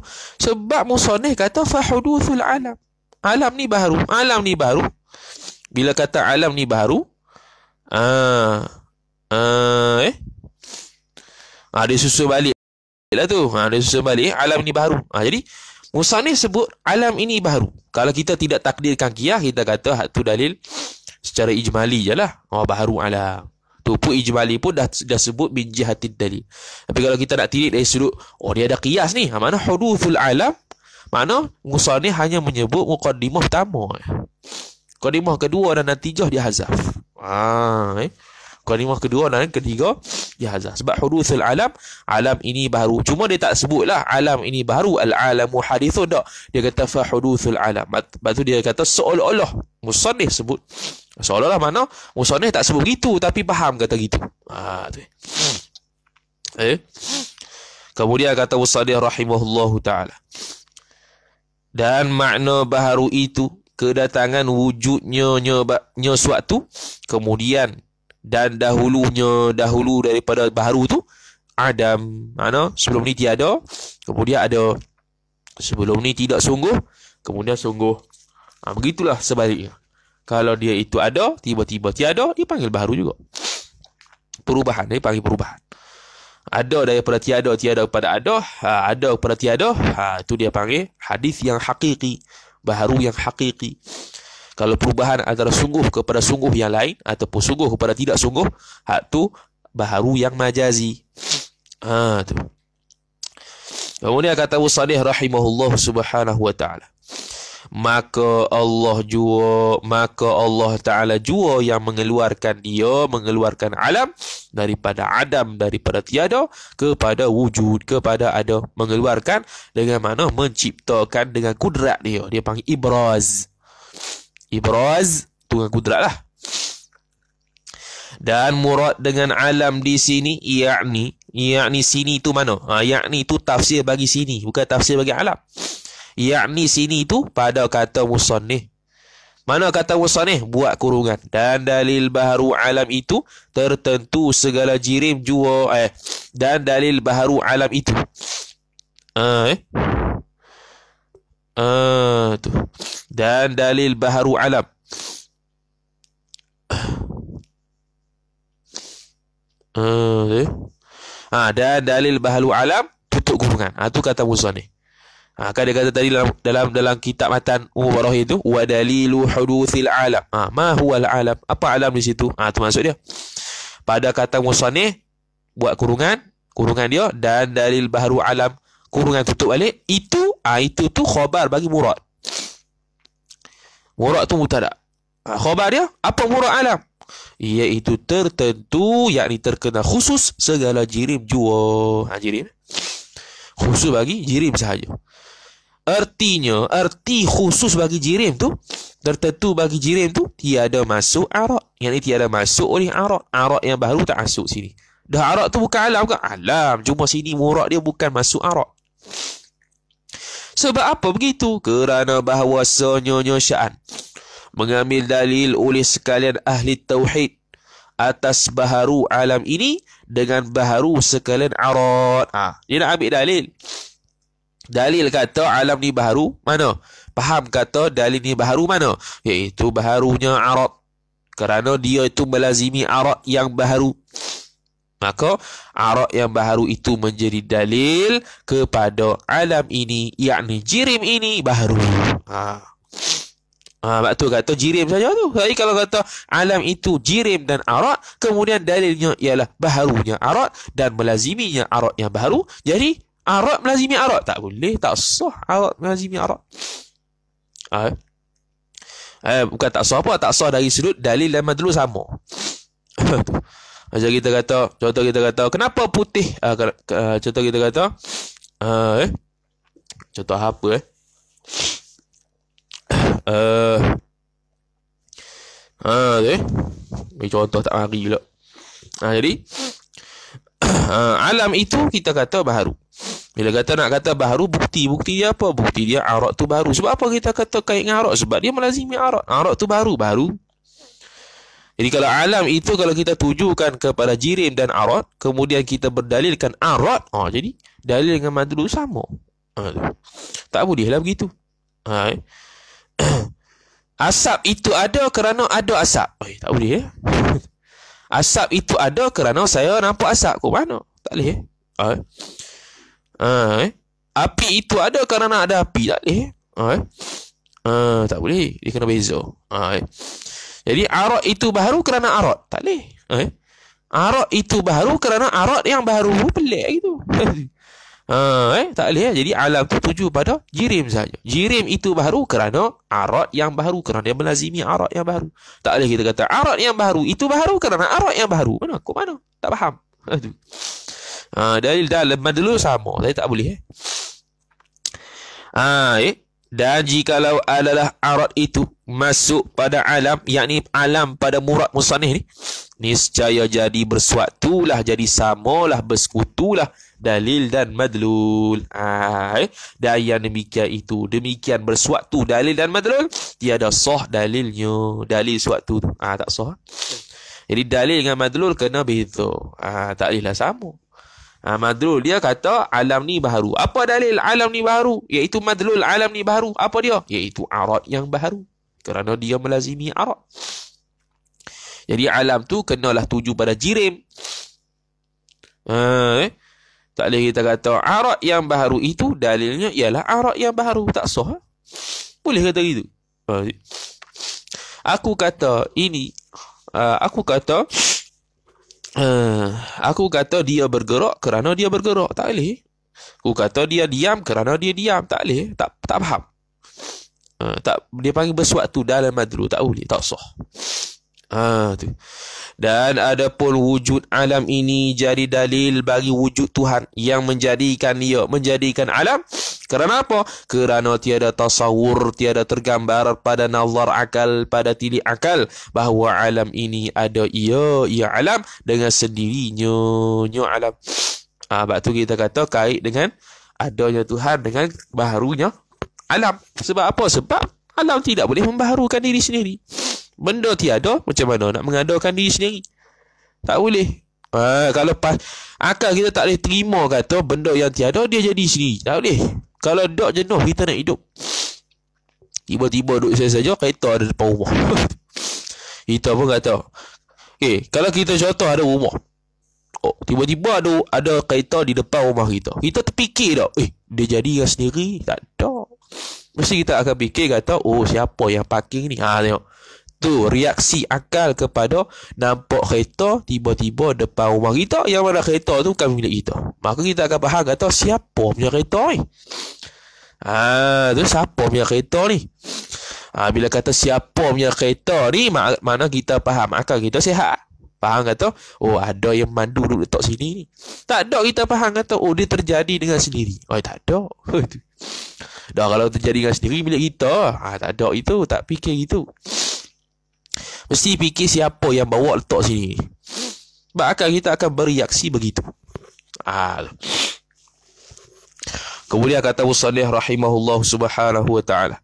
Sebab Musonih kata fahuduthul alam. Alam ni baru. Alam ni baru. Bila kata alam ni baru, ah ah eh? Ha, dia susun balik. Bila tu. Ha, dia susun balik. Alam ni baru. Ha, jadi, Musa ni sebut alam ini baru. Kalau kita tidak takdirkan kiyah, kita kata hak tu dalil secara ijmali je lah. Oh, baru alam tu pun ijmali pun dah dah sebut min jihati dalil tapi kalau kita nak tilik dari sudut oh dia ada kias ni ha, mana huruful alam mana Musa ni hanya menyebut mukadimah pertama mukadimah kedua dan natijah dia hazaf ha, eh? mukadimah kedua dan ketiga dia hazaf sebab huruful alam alam ini baru cuma dia tak sebut lah alam ini baru al alamu hadithu tak dia kata fa huruful alam lepas dia kata seolah-olah musannif sebut Seolah-olah mana Musonih tak sebut begitu Tapi faham kata gitu ha, tu. Eh? Kemudian kata Musonih rahimahullah ta'ala Dan makna baharu itu Kedatangan wujudnya nyoba, nyo suatu Kemudian Dan dahulunya Dahulu daripada baharu tu Adam mana Sebelum ni tiada Kemudian ada Sebelum ni tidak sungguh Kemudian sungguh ha, Begitulah sebaliknya kalau dia itu ada, tiba-tiba tiada, dia panggil baru juga. Perubahan, dia panggil perubahan. Ada daripada tiada, tiada kepada ada, ha, ada kepada tiada, ha, itu dia panggil hadis yang hakiki, baru yang hakiki. Kalau perubahan antara sungguh kepada sungguh yang lain, ataupun sungguh kepada tidak sungguh, ha, itu baru yang majazi. Ha, tu. Kemudian kata Musa Rahimahullah Subhanahu Wa Ta'ala maka Allah jua maka Allah taala jua yang mengeluarkan dia mengeluarkan alam daripada adam daripada tiada kepada wujud kepada ada mengeluarkan dengan mana menciptakan dengan kudrat dia dia panggil ibraz ibraz tu dengan kudrat lah dan murad dengan alam di sini yakni yakni sini tu mana ha, yakni tu tafsir bagi sini bukan tafsir bagi alam Yakni sini tu pada kata musannih. Mana kata musannih? Buat kurungan. Dan dalil baharu alam itu tertentu segala jirim jua. Eh. Dan dalil baharu alam itu. Uh, eh. Uh, tu. Dan dalil baharu alam. Uh, eh. Ha, dan dalil bahalu alam tutup kurungan. Ha, tu kata musannih. Ha, kan dia kata tadi dalam dalam dalam kitab matan Umar Barahi tu wa dalilu hudutsil alam. Ha, ma huwa alam? Apa alam di situ? Ah ha, tu maksud dia. Pada kata musannif buat kurungan, kurungan dia dan dalil baharu alam kurungan tutup balik itu ah ha, itu tu khabar bagi murad. Murad tu mutada. Ha, khabar dia apa murad alam? Iaitu tertentu yakni terkena khusus segala jirim jua. Ha, jirim. Eh? Khusus bagi jirim sahaja. Artinya, arti khusus bagi jirim tu, tertentu bagi jirim tu, tiada masuk arak. Yang ini tiada masuk oleh arak. Arak yang baru tak masuk sini. Dah arak tu bukan alam ke? Alam. Cuma sini murak dia bukan masuk arak. Sebab apa begitu? Kerana bahawa senyonya sya'an mengambil dalil oleh sekalian ahli tauhid atas baharu alam ini dengan baharu sekalian arak. Ha. Dia nak ambil dalil. Dalil kata alam ni baharu mana? Faham kata dalil ni baharu mana? Iaitu baharunya arat. Kerana dia itu melazimi arat yang baharu. Maka arat yang baharu itu menjadi dalil kepada alam ini. Yakni jirim ini baharu. Ha. Ha, sebab tu kata jirim saja tu. Jadi kalau kata alam itu jirim dan arat, kemudian dalilnya ialah baharunya arat dan melaziminya arat yang baharu. Jadi Arab melazimi Arab tak boleh tak sah Arab melazimi Arab ha? eh, bukan tak sah apa tak sah dari sudut dalil dan madlul sama macam kita kata contoh kita kata kenapa putih uh, uh, contoh kita kata uh, eh? contoh apa eh Uh, ah, uh, eh? contoh tak mari pula. uh, jadi uh, alam itu kita kata baharu. Bila kata nak kata baru bukti, bukti dia apa? Bukti dia arak tu baru. Sebab apa kita kata kait dengan arak? Sebab dia melazimi arak. Arak tu baru, baru. Jadi kalau alam itu kalau kita tujukan kepada jirim dan arak, kemudian kita berdalilkan arak, ha, oh, jadi dalil dengan madlu sama. Ha, tak boleh lah begitu. Ha, eh. Asap itu ada kerana ada asap. Oi, tak boleh ya. Asap itu ada kerana saya nampak asap. Kau mana? Tak boleh. Ya? Ha. Ha, eh? Api itu ada kerana ada api. Tak boleh. Ha, eh? ha, tak boleh. Dia kena beza. Ha, eh? Jadi, arak itu baru kerana arak. Tak boleh. Ha, eh? Arak itu baru kerana arak yang baru. Pelik gitu. ha, eh? Tak boleh. Eh? Jadi, alam itu tuju pada jirim saja. Jirim itu baru kerana arak yang baru. Kerana dia melazimi arak yang baru. Tak boleh kita kata arak yang baru. Itu baru kerana arak yang baru. Mana? kau mana? Tak faham. Aduh. Ha, dalil dalam dulu sama. Tapi tak boleh. Eh? Ha, eh? Dan jikalau adalah arat itu masuk pada alam, yakni alam pada murad musanih ni, niscaya jadi bersuatu lah, jadi samalah, bersekutulah dalil dan madlul. Ha, eh? Dan yang demikian itu, demikian bersuatu dalil dan madlul, tiada soh dalilnya, dalil suatu tu. Ha, tak soh? Jadi dalil dengan madlul kena begitu, ah ha, tak bolehlah sama. Ha, madlul. Dia kata alam ni baharu. Apa dalil alam ni baharu? Iaitu madlul alam ni baharu. Apa dia? Iaitu arat yang baharu. Kerana dia melazimi arat. Jadi alam tu kenalah tuju pada jirim. Ha, eh? Tak boleh kita kata arat yang baharu itu dalilnya ialah arat yang baharu. Tak sah. Eh? Boleh kata gitu. Ha, aku kata ini. Uh, aku kata... Eh, aku kata dia bergerak kerana dia bergerak. Tak boleh. Aku kata dia diam kerana dia diam. Tak boleh. Tak tak faham. Uh, tak dia panggil bersuatu dalam madru tak boleh tak sah. Ah uh, tu. Dan adapun wujud alam ini jadi dalil bagi wujud Tuhan yang menjadikan ia menjadikan alam. Kerana apa? Kerana tiada tasawur, tiada tergambar pada nazar akal, pada tilik akal bahawa alam ini ada ia, ia alam dengan sendirinya, nya alam. Ah, ha, tu kita kata kait dengan adanya Tuhan dengan baharunya alam. Sebab apa? Sebab alam tidak boleh membaharukan diri sendiri. Benda tiada Macam mana nak mengadakan diri sendiri Tak boleh ha, Kalau pas Akal kita tak boleh terima kata Benda yang tiada Dia jadi sendiri Tak boleh Kalau dok jenuh Kita nak hidup Tiba-tiba duduk saya saja Kereta ada depan rumah Kita pun kata Okay Kalau kita contoh ada rumah Oh, tiba-tiba ada ada kereta di depan rumah kita. Kita terfikir tak, eh, dia jadi dengan sendiri? Tak ada. Mesti kita akan fikir kata, oh, siapa yang parking ni? Ha, tengok tu reaksi akal kepada nampak kereta tiba-tiba depan rumah kita yang mana kereta tu bukan milik kita. Maka kita akan faham kata siapa punya kereta ni. Ah, tu siapa punya kereta ni? Ah, bila kata siapa punya kereta ni, mana kita faham akal kita sihat. Faham kata, oh ada yang mandu duduk letak sini ni. Tak ada kita faham kata, oh dia terjadi dengan sendiri. Oh tak ada. Dah kalau terjadi dengan sendiri milik kita. Ah ha, tak ada itu, tak fikir itu. Mesti fikir siapa yang bawa letak sini. Sebab kita akan bereaksi begitu. Ah. Kemudian kata Abu rahimahullah subhanahu wa ta'ala.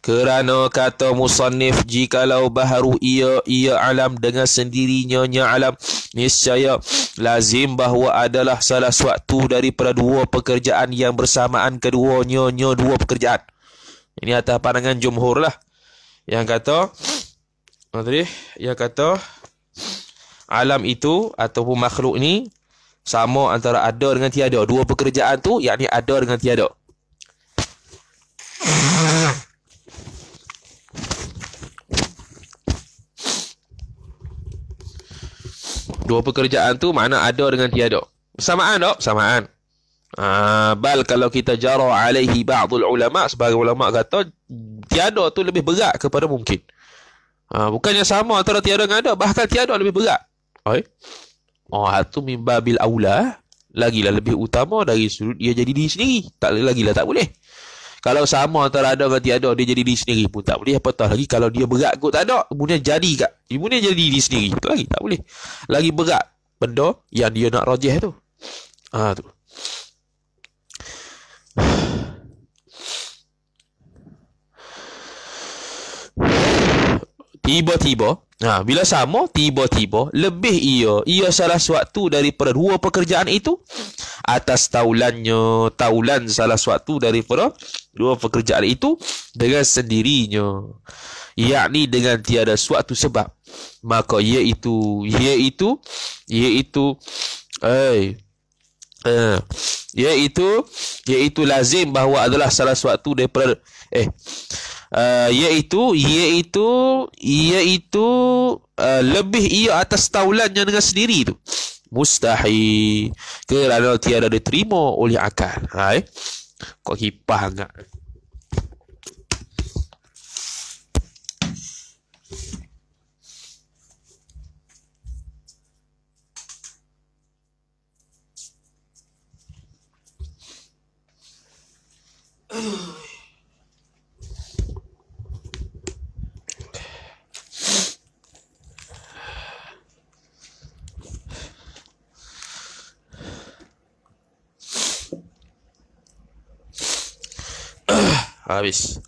Kerana kata musannif jikalau baharu ia ia alam dengan sendirinya nya alam niscaya lazim bahawa adalah salah suatu daripada dua pekerjaan yang bersamaan keduanya nya dua pekerjaan ini atas pandangan jumhur lah. Yang kata, Nadri, yang kata, alam itu ataupun makhluk ni, sama antara ada dengan tiada. Dua pekerjaan tu, yakni ada dengan tiada. Dua pekerjaan tu, mana ada dengan tiada. Samaan tak? Samaan. Ah, bal kalau kita jara alaihi ba'dul ulama sebagai ulama kata tiada tu lebih berat kepada mungkin. Ah, bukannya sama antara tiada dengan ada, bahkan tiada lebih berat. Oi. Oh, hal tu bil aula lagilah lebih utama dari sudut dia jadi diri sendiri. Tak lagilah tak boleh. Kalau sama antara ada dengan tiada, dia jadi diri sendiri pun tak boleh. Apatah lagi kalau dia berat kot tak ada, kemudian jadi kat. Kemudian jadi diri sendiri. Tak lagi, tak boleh. Lagi berat benda yang dia nak rajah tu. ha, tu. Tiba-tiba ha, Bila sama Tiba-tiba Lebih ia Ia salah suatu Daripada dua pekerjaan itu Atas taulannya Taulan salah suatu Daripada Dua pekerjaan itu Dengan sendirinya Yakni dengan tiada suatu sebab Maka itu iaitu Iaitu Iaitu Eh hey. Ha. iaitu iaitu lazim bahawa adalah salah satu daripada eh uh, iaitu iaitu iaitu uh, lebih ia atas taulannya dengan sendiri tu mustahil kerana tiada diterima oleh akal ha, eh? kau kipah agak 아비씨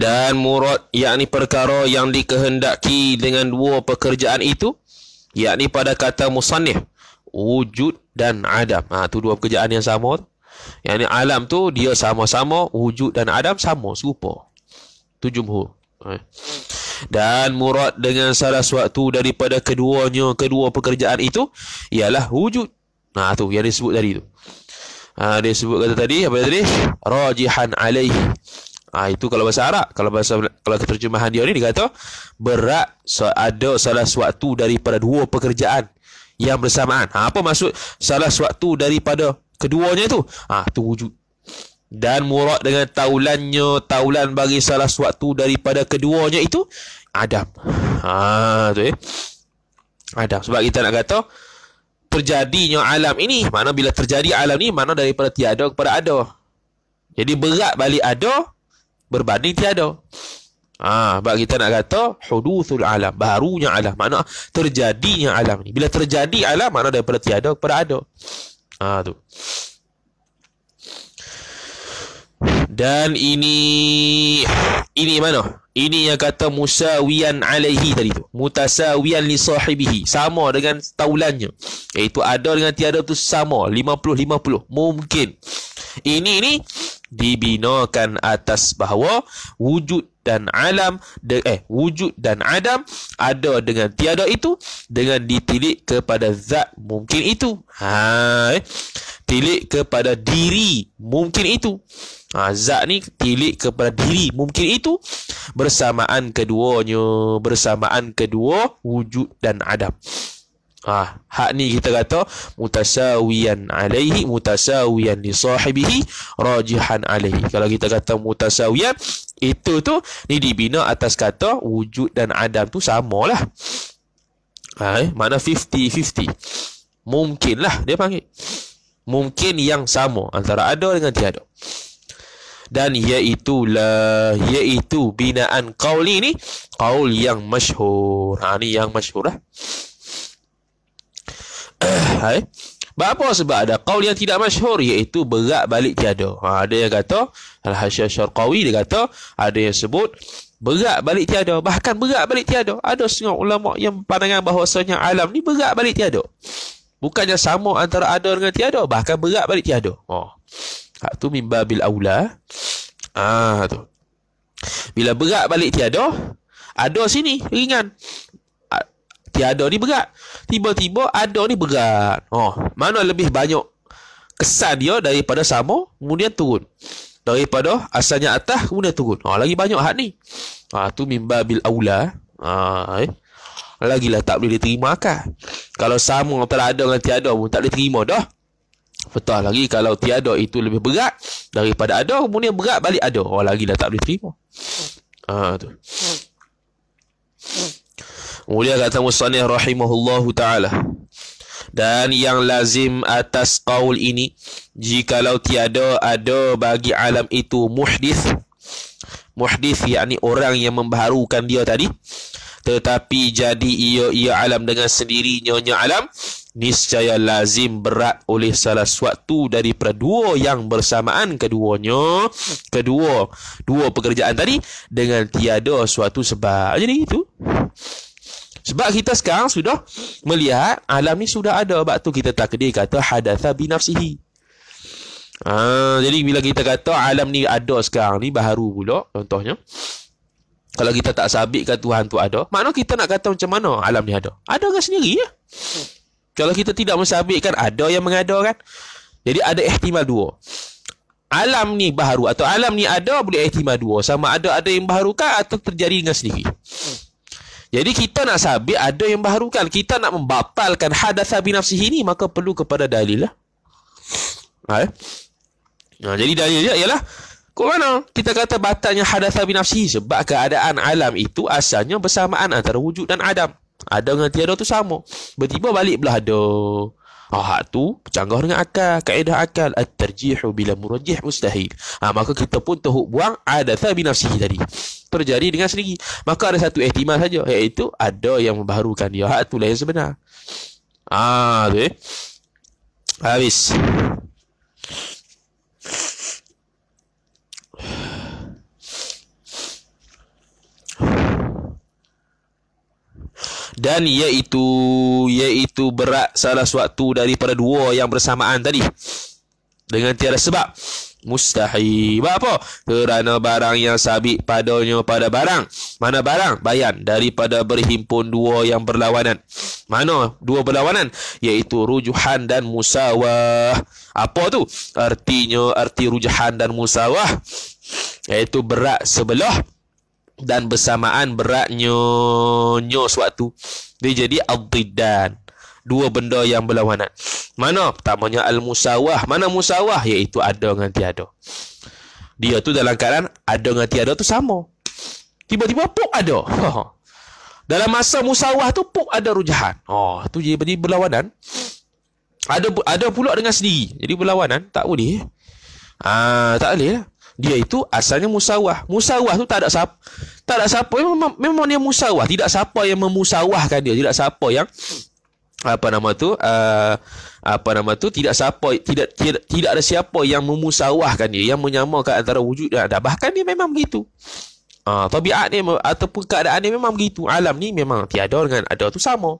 dan murad yakni perkara yang dikehendaki dengan dua pekerjaan itu yakni pada kata musannif wujud dan adam ha tu dua pekerjaan yang sama tu yakni alam tu dia sama-sama wujud dan adam sama serupa tu jumhur ha. dan murad dengan salah suatu daripada keduanya kedua pekerjaan itu ialah wujud ha tu yang disebut tadi tu ha, dia sebut kata tadi apa tadi rajihan alaihi Ah itu kalau bahasa Arab, kalau bahasa kalau terjemahan dia ni dia kata berat ada salah suatu daripada dua pekerjaan yang bersamaan. Ha, apa maksud salah suatu daripada keduanya itu? Ah ha, tu wujud dan murad dengan taulannya taulan bagi salah suatu daripada keduanya itu Adam. Ha tu eh. Adam sebab kita nak kata terjadinya alam ini mana bila terjadi alam ini mana daripada tiada kepada ada. Jadi berat balik ada berbanding tiada. Ah, ha, bab kita nak kata hudutsul alam, barunya alam. Makna terjadinya alam ni. Bila terjadi alam, makna daripada tiada kepada ada. Ah tu. Dan ini ini mana? Ini yang kata musawiyan alaihi tadi tu. Mutasawiyan li sahibihi. Sama dengan taulannya. Iaitu ada dengan tiada tu sama. 50-50. Mungkin. Ini ni dibinakan atas bahawa wujud dan alam de, eh wujud dan adam ada dengan tiada itu dengan ditilik kepada zat mungkin itu ha eh. tilik kepada diri mungkin itu ha, zat ni tilik kepada diri mungkin itu bersamaan keduanya bersamaan kedua wujud dan adam Ah, ha, hak ni kita kata mutasawiyan alaihi mutasawiyan li sahibihi rajihan alaihi. Kalau kita kata mutasawiyan itu tu ni dibina atas kata wujud dan adam tu samalah. Ha, eh, mana 50-50. Mungkinlah dia panggil. Mungkin yang sama antara ada dengan tiada. Dan iaitu lah, iaitu binaan qawli ni, qawli yang masyhur. Ha, ni yang masyhur lah. Eh, hai apa sebab ada kaul yang tidak masyhur iaitu berat balik tiada. Ha, ada yang kata Al-Hasyah Syarqawi dia kata ada yang sebut berat balik tiada bahkan berat balik tiada. Ada setengah ulama yang pandangan bahawasanya alam ni berat balik tiada. Bukannya sama antara ada dengan tiada bahkan berat balik tiada. Oh. Ha tu mimbabil aula. Ah ha, tu. Bila berat balik tiada ada sini ringan tiada ni berat. Tiba-tiba ada ni berat. Oh, mana lebih banyak kesan dia daripada sama kemudian turun. Daripada asalnya atas kemudian turun. Oh, lagi banyak hak ni. Ah tu mimba bil aula. Ah eh. Lagilah tak boleh diterima akan. Kalau sama antara ada dengan tiada pun tak boleh terima dah. Betul lagi kalau tiada itu lebih berat daripada ada kemudian berat balik ada. Oh lagilah tak boleh terima. Ah ha, tu. Hmm. hmm. Mulia kata Musanih rahimahullahu ta'ala. Dan yang lazim atas kaul ini, jikalau tiada ada bagi alam itu muhdith. Muhdith, yakni orang yang membaharukan dia tadi. Tetapi jadi ia-ia alam dengan sendirinya nya alam, niscaya lazim berat oleh salah suatu dari dua yang bersamaan keduanya kedua dua pekerjaan tadi dengan tiada suatu sebab jadi itu sebab kita sekarang sudah melihat alam ni sudah ada. Sebab tu kita tak kedih kata hadatha binafsihi. Ha, jadi bila kita kata alam ni ada sekarang ni baru pula contohnya. Kalau kita tak sabitkan Tuhan tu ada, makna kita nak kata macam mana alam ni ada? Ada kan sendiri ya? Kalau kita tidak mensabitkan, ada yang mengada kan? Jadi ada ihtimal dua. Alam ni baru atau alam ni ada boleh ihtimal dua. Sama ada ada yang baru baharukan atau terjadi dengan sendiri. Hmm. Jadi kita nak sabit ada yang baharukan. Kita nak membatalkan hadatsa binafsihi ni maka perlu kepada dalil lah. Ha, eh? Nah, ha, jadi dalil dia ialah Kok mana? Kita kata batalnya hadatsa binafsihi sebab keadaan alam itu asalnya bersamaan antara wujud dan adam. Ada dengan tiada tu sama. Bertiba balik belah ada. Ah, hak tu bercanggah dengan akal, kaedah akal. At-tarjihu bila murajih mustahil. Ah, maka kita pun tahu buang ada thabi nafsihi tadi. Terjadi dengan sendiri. Maka ada satu ihtimal saja. Iaitu ada yang membaharukan dia. Hak tu lah yang sebenar. Ah, tu eh. Habis. dan iaitu iaitu berat salah suatu daripada dua yang bersamaan tadi dengan tiada sebab mustahil sebab apa kerana barang yang sabit padanya pada barang mana barang bayan daripada berhimpun dua yang berlawanan mana dua berlawanan iaitu rujuhan dan musawah apa tu artinya arti rujuhan dan musawah iaitu berat sebelah dan bersamaan berat nyo nyo Dia jadi al-diddan. Dua benda yang berlawanan. Mana? Pertamanya al-musawah. Mana musawah? Iaitu ada dengan tiada. Dia tu dalam keadaan ada dengan tiada tu sama. Tiba-tiba puk ada. dalam masa musawah tu puk ada rujahan. Oh, tu jadi berlawanan. Ada ada pula dengan sendiri. Jadi berlawanan tak boleh. Ah, tak boleh lah dia itu asalnya musawah. Musawah tu tak ada siapa. Tak ada siapa. Memang, memang dia musawah. Tidak siapa yang memusawahkan dia. Tidak siapa yang apa nama tu uh, apa nama tu tidak siapa tidak, tidak tidak ada siapa yang memusawahkan dia yang menyamakan antara wujud dan ada bahkan dia memang begitu uh, tabiat dia ataupun keadaan dia memang begitu alam ni memang tiada dengan ada tu sama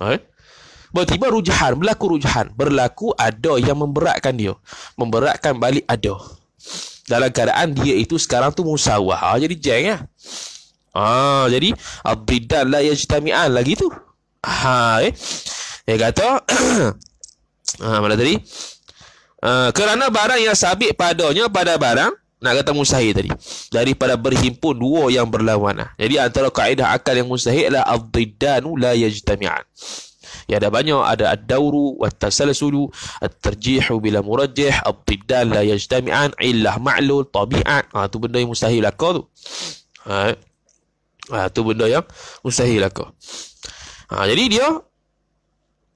okay. Eh? Tiba-tiba rujahan, berlaku rujahan. Berlaku ada yang memberatkan dia. Memberatkan balik ada dalam keadaan dia itu sekarang tu musawah ha, jadi jeng ya ha, jadi lah la yajtami'an lagi tu ha eh dia kata ha mana tadi ha, kerana barang yang sabit padanya pada barang nak kata mustahil tadi daripada berhimpun dua yang berlawanan jadi antara kaedah akal yang mustahil adalah abidanu la yajtami'an Ya ada banyak ada ad-dauru wa at-tasalsulu at-tarjihu bila murajjih at-tibdal la yajtami'an illah ma'lul tabi'at. Ha tu benda yang mustahil lah kau tu. Ha, eh. ha. tu benda yang mustahil lah Ha jadi dia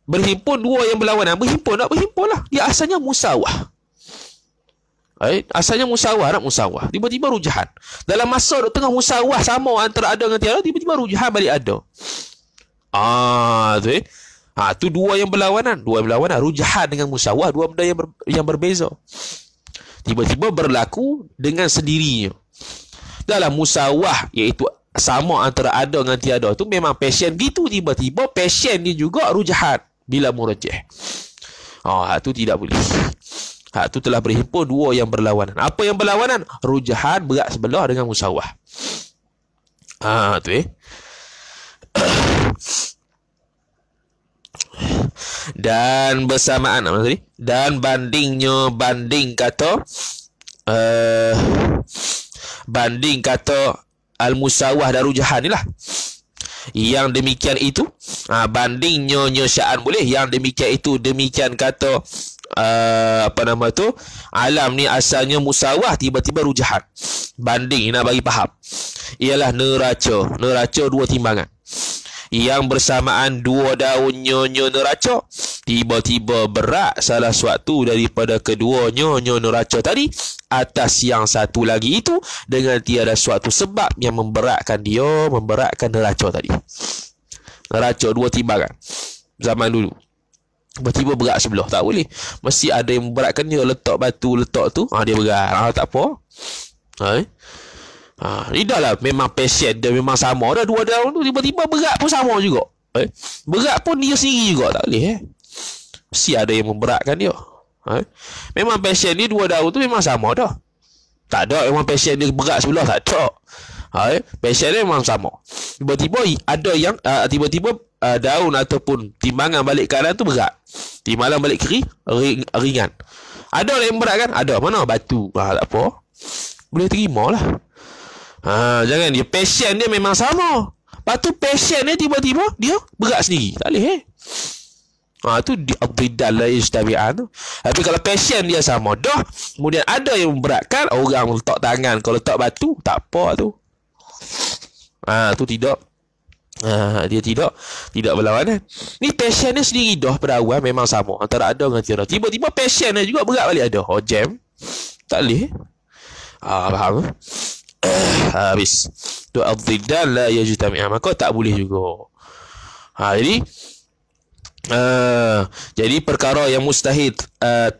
berhimpun dua yang berlawanan ha, berhimpun tak berhimpun lah dia asalnya musawah Eh, asalnya musawah nak musawah tiba-tiba rujahan dalam masa dok tengah musawah sama antara ada dengan tiada tiba-tiba rujahan balik ada ah tu eh. Ha, tu dua yang berlawanan. Dua yang berlawanan. Ha, rujahan dengan musawah. Dua benda yang, ber, yang berbeza. Tiba-tiba berlaku dengan sendirinya. Dalam musawah, iaitu sama antara ada dengan tiada tu memang pasien gitu tiba-tiba pasien dia juga rujahat bila murajih oh, ha, hak tu tidak boleh hak tu telah berhimpun dua yang berlawanan apa yang berlawanan rujahat berat sebelah dengan musawah ah tu eh dan bersamaan apa tadi dan bandingnya banding kata uh, banding kata al musawah darujahan inilah yang demikian itu ah uh, bandingnya nyesaan boleh yang demikian itu demikian kata uh, apa nama tu alam ni asalnya musawah tiba-tiba rujahan banding nak bagi faham ialah neraca neraca dua timbangan yang bersamaan dua daun nyonya neraca tiba-tiba berak salah suatu daripada kedua nyonyo neraca tadi atas yang satu lagi itu dengan tiada suatu sebab yang memberakkan dia memberakkan neraca tadi neraca dua tiba kan zaman dulu tiba-tiba berat sebelah tak boleh mesti ada yang memberatkan dia letak batu letak tu ha, dia berat ha, tak apa ha, eh? Ha, idahlah memang patient dia memang sama. Dah dua daun tu tiba-tiba berat pun sama juga. Eh? Berat pun dia sendiri juga tak boleh. Eh? Mesti ada yang memberatkan dia. Ha? Memang patient ni dua daun tu memang sama dah. Tak ada memang patient dia berat sebelah tak ada. Ha, eh? Patient dia memang sama. Tiba-tiba ada yang ah, tiba-tiba uh, daun ataupun timbangan balik kanan tu berat. Timbangan balik kiri ring, ringan. Ada yang berat kan? Ada. Mana batu? Ha, tak apa. Boleh terima lah. Ha, jangan dia passion dia memang sama. Lepas tu passion dia tiba-tiba dia berat sendiri. Tak boleh eh. Ha, tu di abidal lah istabian Tapi kalau passion dia sama dah. Kemudian ada yang memberatkan orang letak tangan. Kalau letak batu tak apa lah tu. Ha, tu tidak. Ha, dia tidak tidak berlawanan. Eh? Ni passion dia sendiri dah pada memang sama. Antara ada dengan tiada. Tiba-tiba passion dia juga berat balik ada. Oh jam. Tak boleh. Eh? Ah, ha, faham. Eh? habis tu adzidan la yajtami maka tak boleh juga ha jadi uh, jadi perkara yang mustahil uh,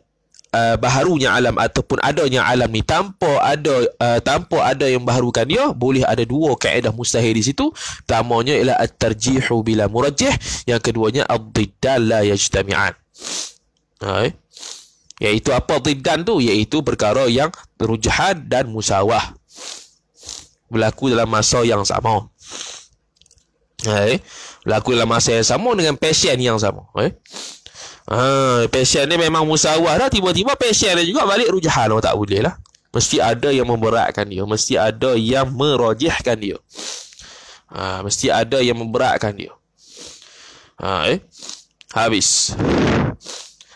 uh, baharunya alam ataupun adanya alam ni tanpa ada uh, tanpa ada yang baharukan dia boleh ada dua kaedah mustahil di situ pertamanya ialah at-tarjihu bila murajjih yang keduanya adzidan la yajtami'an Hai. Eh? Iaitu apa diddan tu? Iaitu perkara yang rujahan dan musawah berlaku dalam masa yang sama. Eh, berlaku dalam masa yang sama dengan pasien yang sama. Eh. Ha, pasien ni memang musawah dah. Tiba-tiba pasien dia juga balik rujahan. Oh, tak boleh lah. Mesti ada yang memberatkan dia. Mesti ada yang merojihkan dia. Ha, mesti ada yang memberatkan dia. Ha, eh. Habis.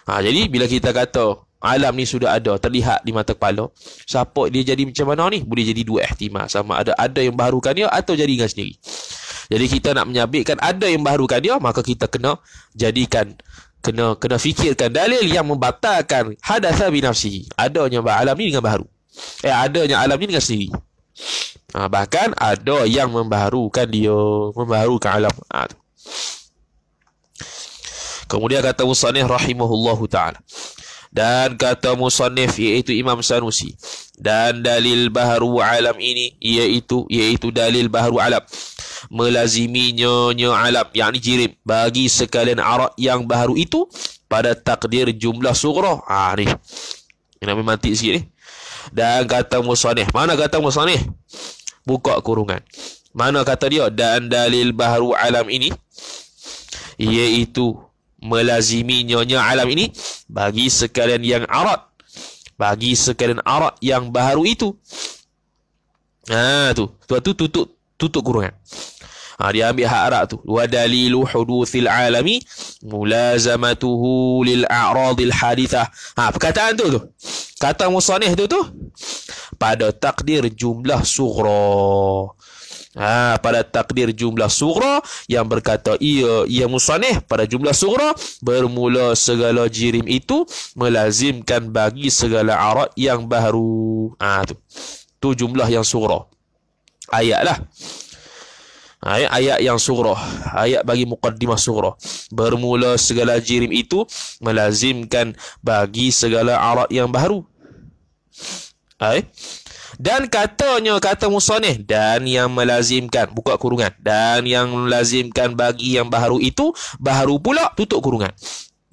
Ha, jadi, bila kita kata alam ni sudah ada terlihat di mata kepala siapa dia jadi macam mana ni boleh jadi dua ihtimal sama ada ada yang baharukan dia atau jadi dengan sendiri jadi kita nak menyabitkan ada yang baharukan dia maka kita kena jadikan kena kena fikirkan dalil yang membatalkan hadasa binafsihi adanya alam ni dengan baharu eh adanya alam ni dengan sendiri ha, bahkan ada yang membaharukan dia membaharukan alam ha, tu. Kemudian kata Musanih rahimahullahu taala dan kata musannif iaitu Imam Sanusi dan dalil baharu alam ini iaitu iaitu dalil baharu alam melaziminya nya alam yakni jirim bagi sekalian arak yang baharu itu pada takdir jumlah sughra ha, Ah ni kena mati sikit ni dan kata musannif mana kata musannif buka kurungan mana kata dia dan dalil baharu alam ini iaitu melazimi nyonya alam ini bagi sekalian yang arat bagi sekalian arat yang baru itu ah ha, tu tu tu tutup tutup kurungan ha, dia ambil hak arat tu wa dalilu huduthil alami mulazamatuhu lil a'radil hadithah ha, perkataan tu tu kata musanih tu tu pada takdir jumlah sughra ha, pada takdir jumlah surah yang berkata ia ia musanih pada jumlah surah bermula segala jirim itu melazimkan bagi segala arak yang baru ha, tu tu jumlah yang surah lah ayat ha, ayat yang surah ayat bagi mukaddimah surah bermula segala jirim itu melazimkan bagi segala arak yang baru ayat dan katanya kata musonih dan yang melazimkan buka kurungan dan yang melazimkan bagi yang baharu itu baharu pula tutup kurungan.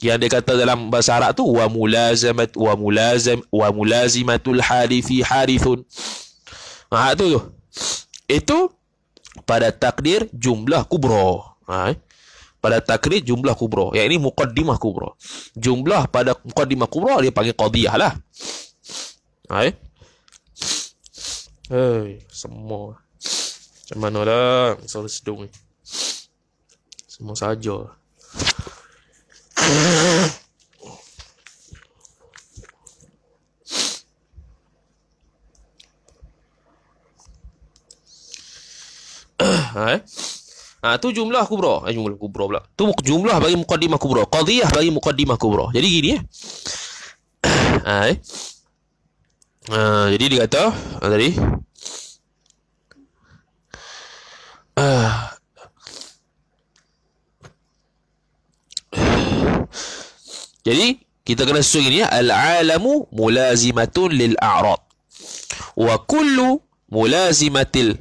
Yang dia kata dalam bahasa Arab tu wa mulazamat wa mulazim, wa mulazimatul halifi harithun. Ah ha, tu tu. Itu pada takdir jumlah kubra. Ha, eh? Pada takdir jumlah kubra. Yang ini muqaddimah kubra. Jumlah pada muqaddimah kubra dia panggil qadiyah lah. Ha, eh? Hei, semua. Macam mana lah, suara sedung ni. Semua saja. ha, eh? Ha, tu jumlah kubra. Eh, jumlah kubra pula. Tu jumlah bagi mukaddimah kubra. Qadiyah bagi mukaddimah kubra. Jadi gini eh. ha, eh? Ah, jadi dia kata uh, tadi ah. Jadi kita kena susun gini ya al-alamu mulazimatun lil a'rad wa kullu mulazimatil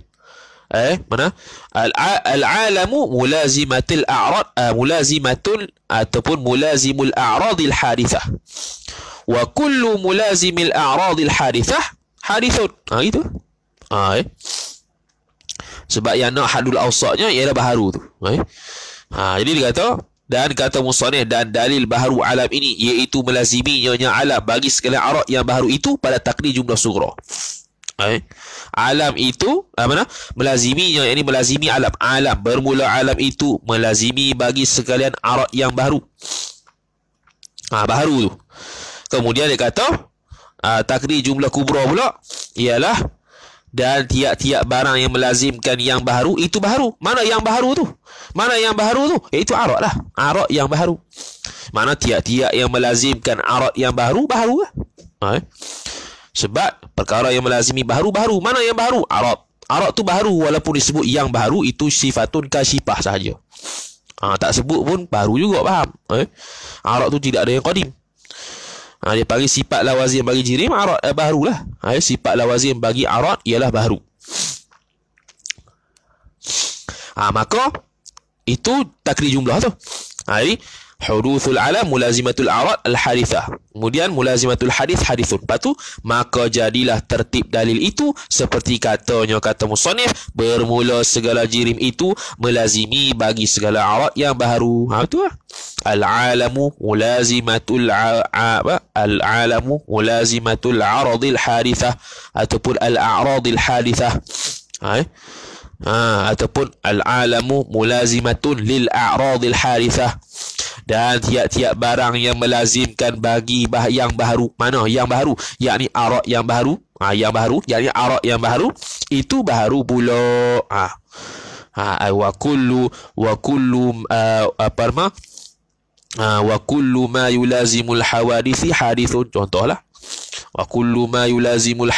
eh mana al-alamu mulazimatil a'rad uh, mulazimatul ataupun mulazimul a'radil harithah wa kullu mulazimil a'radil hadithah hadithun ha gitu ha eh? sebab yang nak hadul awsaknya ialah baharu tu ha, eh? ha jadi dia kata dan kata musanih dan dalil baharu alam ini iaitu melaziminya alam bagi segala arak yang baharu itu pada takdir jumlah sugra ha, Eh? Alam itu apa mana? Melaziminya Yang ini melazimi alam Alam Bermula alam itu Melazimi bagi sekalian Arak yang baru ha, Baru tu Kemudian dia kata uh, ah, takdir jumlah kubra pula ialah dan tiap-tiap barang yang melazimkan yang baru itu baru. Mana yang baru tu? Mana yang baru tu? Eh, itu arak lah. Arak yang baru. Mana tiap-tiap yang melazimkan arak yang baru? Baru. lah. Ha, eh? Sebab perkara yang melazimi baru baru. Mana yang baru? Arak. Arak tu baru. walaupun disebut yang baru itu sifatun kasyifah sahaja. Ha, tak sebut pun baru juga faham. Ha, eh? Arak tu tidak ada yang kodim. Ha, dia panggil sifat lawazim bagi jirim arad eh, baru lah. Ha, sifat lawazim bagi arad ialah baru. Ha, maka itu takdir jumlah tu. Ha, jadi Huruful alam mulazimatul arad al-harithah. Kemudian mulazimatul hadith Hadithun. Lepas tu, maka jadilah tertib dalil itu seperti katanya kata musonif, bermula segala jirim itu melazimi bagi segala arad yang baru. Ha, betul lah. Al-alamu mulazimatul apa? Al-alamu mulazimatul aradil harithah. Ataupun al-aradil harithah. Ha, eh? ha, ataupun al-alamu mulazimatun lil a'radil harithah dan tiap-tiap barang yang melazimkan bagi bah yang baru mana yang baru yakni arak yang baru ha, yang baru yakni arak yang baru itu baru pula ha. ha wa kullu wa kullu uh, apa nama ha, wa kullu ma yulazimul hawadithi hadithun contohlah wa kullu ma yulazimul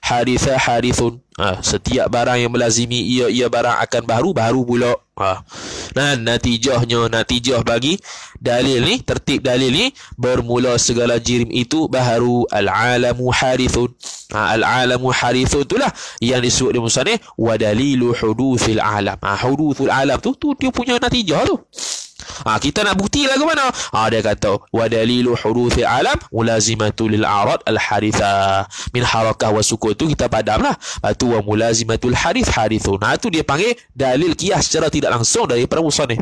haritha harithun ha, setiap barang yang melazimi ia ia barang akan baru baru pula ha. nah natijahnya natijah bagi dalil ni tertib dalil ni bermula segala jirim itu baharu al alamu harithun ha, al alamu harithun itulah yang disebut di musanih wa dalilu hudutsil alam ha, hudutsul alam tu tu dia punya natijah tu Ha, kita nak buktilah ke mana? Ha, dia kata, "Wa dalilu huruthi alam mulazimatu lil arad al haritha min harakah wa suku tu kita padamlah. Patu ah, wa mulazimatul harith harithun." Ha, tu dia panggil dalil qiyas secara tidak langsung dari daripada musannif.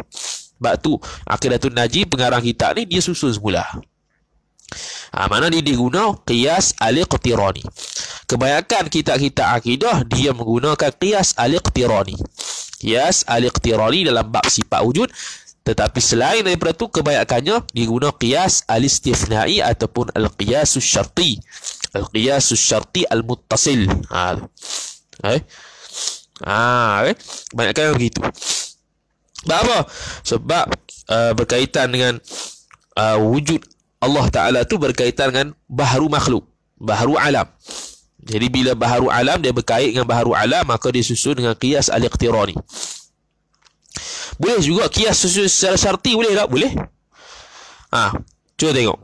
Sebab tu Akidatul Najib pengarang kita ni dia susun semula. Ha, mana dia guna? qiyas al-iqtirani. Kebanyakan kita kitab akidah dia menggunakan qiyas al-iqtirani. Qiyas al-iqtirani dalam bab sifat wujud tetapi selain daripada itu, kebanyakannya diguna qiyas al-istifna'i ataupun al-qiyas syarti Al-qiyas syarti al-muttasil. Ha. Eh? Ha, eh? Banyakkan yang begitu. Sebab apa? Sebab uh, berkaitan dengan uh, wujud Allah Ta'ala tu berkaitan dengan baharu makhluk. Baharu alam. Jadi bila baharu alam dia berkait dengan baharu alam maka disusun dengan qiyas al-iqtirani. Boleh juga kias secara syarti boleh tak? Boleh. Ha, cuba tengok.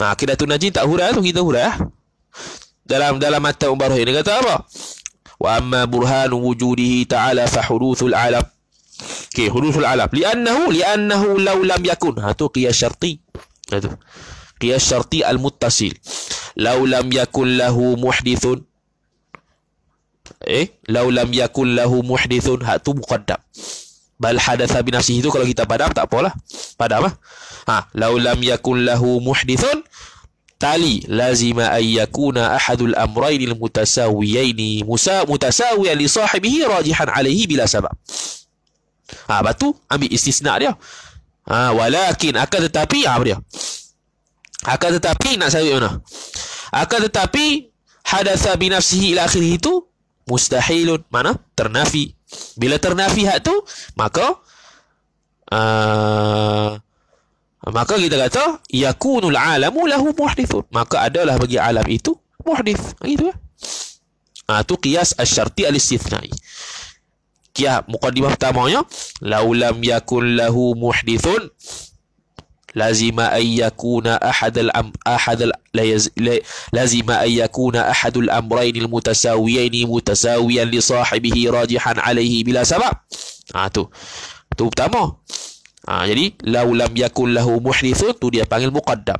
Ha, ah, kita tu najin tak hurai tu kita hurai. Ah. Dalam dalam mata Umar ini kata apa? Wa amma burhan wujudihi ta'ala fa hurutsul 'alam. Okey, hurutsul 'alam. Li'annahu li'annahu law lam yakun. Ha tu kias syarti. Ha tu. Kias syarti al-muttasil. Law lam yakun lahu muhdithun eh law lam yakun lahu muhdithun hak tu muqaddam bal hadatsa binafsi itu kalau kita padam tak apalah padam ah ha laulam yakun lahu muhditsun tali lazima ayyakuna ahadul amrayni mutasawiyaini musa mutasawiyan li sahibihi rajihan alaihi bila sabab ha batu ambil istisna dia ha walakin akan tetapi ha, apa dia akan tetapi nak saya mana akan tetapi hadatsa binafsihi ila akhirih itu mustahilun mana ternafi bila ternafi hak tu, maka uh, maka kita kata yakunul alamu lahu muhdithun. Maka adalah bagi alam itu muhdith. Gitu kan? Ah tu qiyas asy-syarti al-istithnai. Qiyas muqaddimah pertamanya laulam yakul lahu muhdithun لازم أن يكون أحد الأم أحد ال... ليز... ل... لازم أن يكون أحد الأمرين المتساويين متساويا لصاحبه راجحا عليه بلا سبب. Ha, tu. Tu pertama. Ha, jadi, lau lam yakun lahu muhrithun, tu dia panggil muqaddam.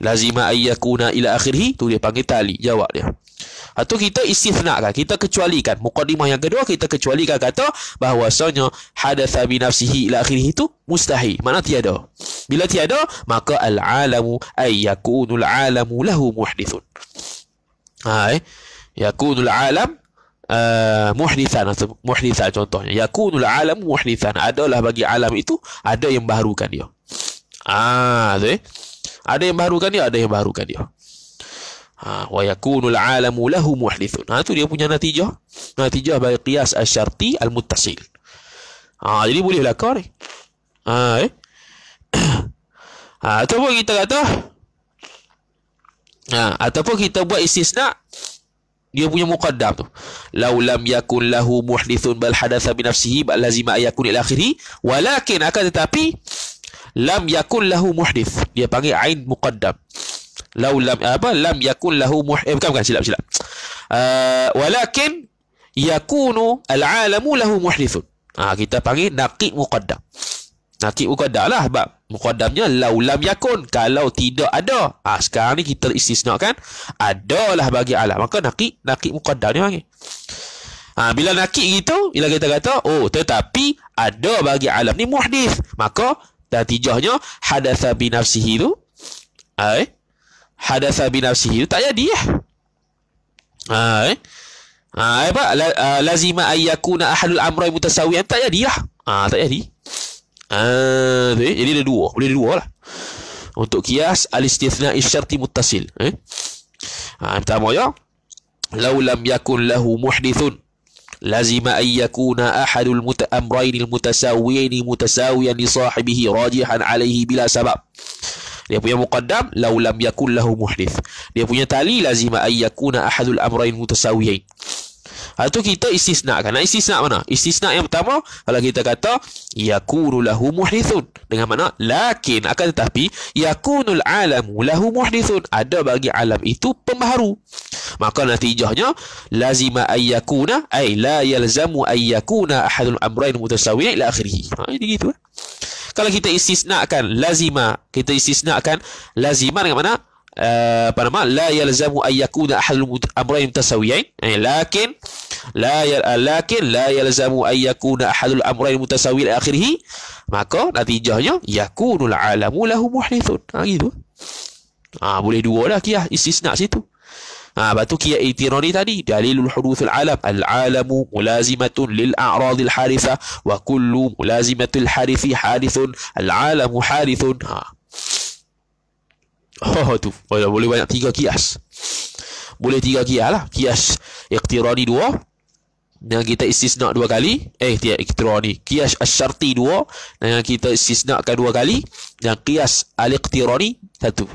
Lazima ayyakuna ila akhirhi, tu dia panggil tali. Jawab dia. Ha, tu kita istifnakkan. Kita kecualikan. Muqaddimah yang kedua, kita kecualikan kata bahawasanya hadatha binafsihi ila akhirhi tu mustahil. Mana tiada. Ha, bila tiada, maka al-alamu ay yakunul alamu lahu muhdithun. Hai. Yakunul alam uh, muhdithan atau muhdithan contohnya. Yakunul alam muhdithan. Adalah bagi alam itu, ada yang baharukan dia. Ah, tu eh. Ada yang baharukan dia, ada yang baharukan dia. Ha, wa yakunul alamu lahu muhdithun. Ha, tu dia punya natijah. Natijah bagi qiyas asyarti al-muttasil. Ha, jadi bolehlah kau ni. Ha, eh. ha, ataupun kita kata ha, ataupun kita buat istisna dia punya muqaddam tu laulam yakun lahu muhdithun bal hadatha bi nafsihi bal lazima yakun ila akhiri walakin akan tetapi lam yakun lahu muhdith dia panggil ain muqaddam laulam apa lam yakun lahu muh eh, bukan bukan silap silap uh, walakin yakunu al alamu lahu muhdithun ha, kita panggil naqi muqaddam Nakib muqaddam lah sebab muqaddamnya laulam yakun. Kalau tidak ada. Ha, sekarang ni kita istisna kan. Adalah bagi alam. Maka nakib, nakib muqaddam ni panggil. Ha, bila nakib gitu, bila kita kata, oh tetapi ada bagi alam ni muhdif. Maka natijahnya hadasa binafsihi tu. Hai. Eh? Hadasa binafsihi tu tak jadi eh. Lah. Hai. Eh? Ha, apa? La, uh, lazima ayyakuna ahlul amra mutasawiyan tak jadi lah. Ha, tak jadi. tak jadi. Ah, uh, jadi ada dua. Boleh ada dua lah. Untuk kias al-istithna isyarti muttasil. Eh. Ah, ha, pertama ya. Lau lam yakun lahu muhdithun. Lazima an yakuna ahadul amrayni mutasawiyni mutasawiyan li sahibihi rajihan alaihi bila sabab. Dia punya muqaddam lau lam yakun lahu muhdith. Dia punya tali lazima an yakuna ahadul amrayni mutasawiyni. Hal tu kita istisna kan. Nak istisna mana? Istisna yang pertama kalau kita kata yakunu lahu muhdithun. Dengan mana? Lakin akan tetapi yakunul alam lahu muhdithun. Ada bagi alam itu pembaharu. Maka natijahnya lazima ayyakuna ay la yalzamu ayyakuna ahadul amrain mutasawiyin ila akhirih. Ha jadi gitu. Eh. Kalau kita istisnakan lazima, kita istisnakan lazima dengan mana? بنما لا يلزم أن يكون أحد الأمرين متساويين يعني لكن لا لكن لا يلزم أن يكون أحد الأمرين متساوي إلى آخره maka natijahnya yakunul alamu lahu muhlithun ha gitu ha boleh dua lah kiyah istisna situ Ha, lepas tu kia itirani tadi. Dalilul huduthul alam. Al-alamu mulazimatun lil a'radil haritha. Wa kullu mulazimatul harithi harithun. Al-alamu harithun. Ha. Oh tu oh, Boleh banyak tiga kias Boleh tiga kias lah Kias Iktirani dua Dan kita istisna dua kali Eh tiap iktirani Kias asyarti dua Dan kita istisna kan dua kali Dan kias al-ikhtiar aliktirani Satu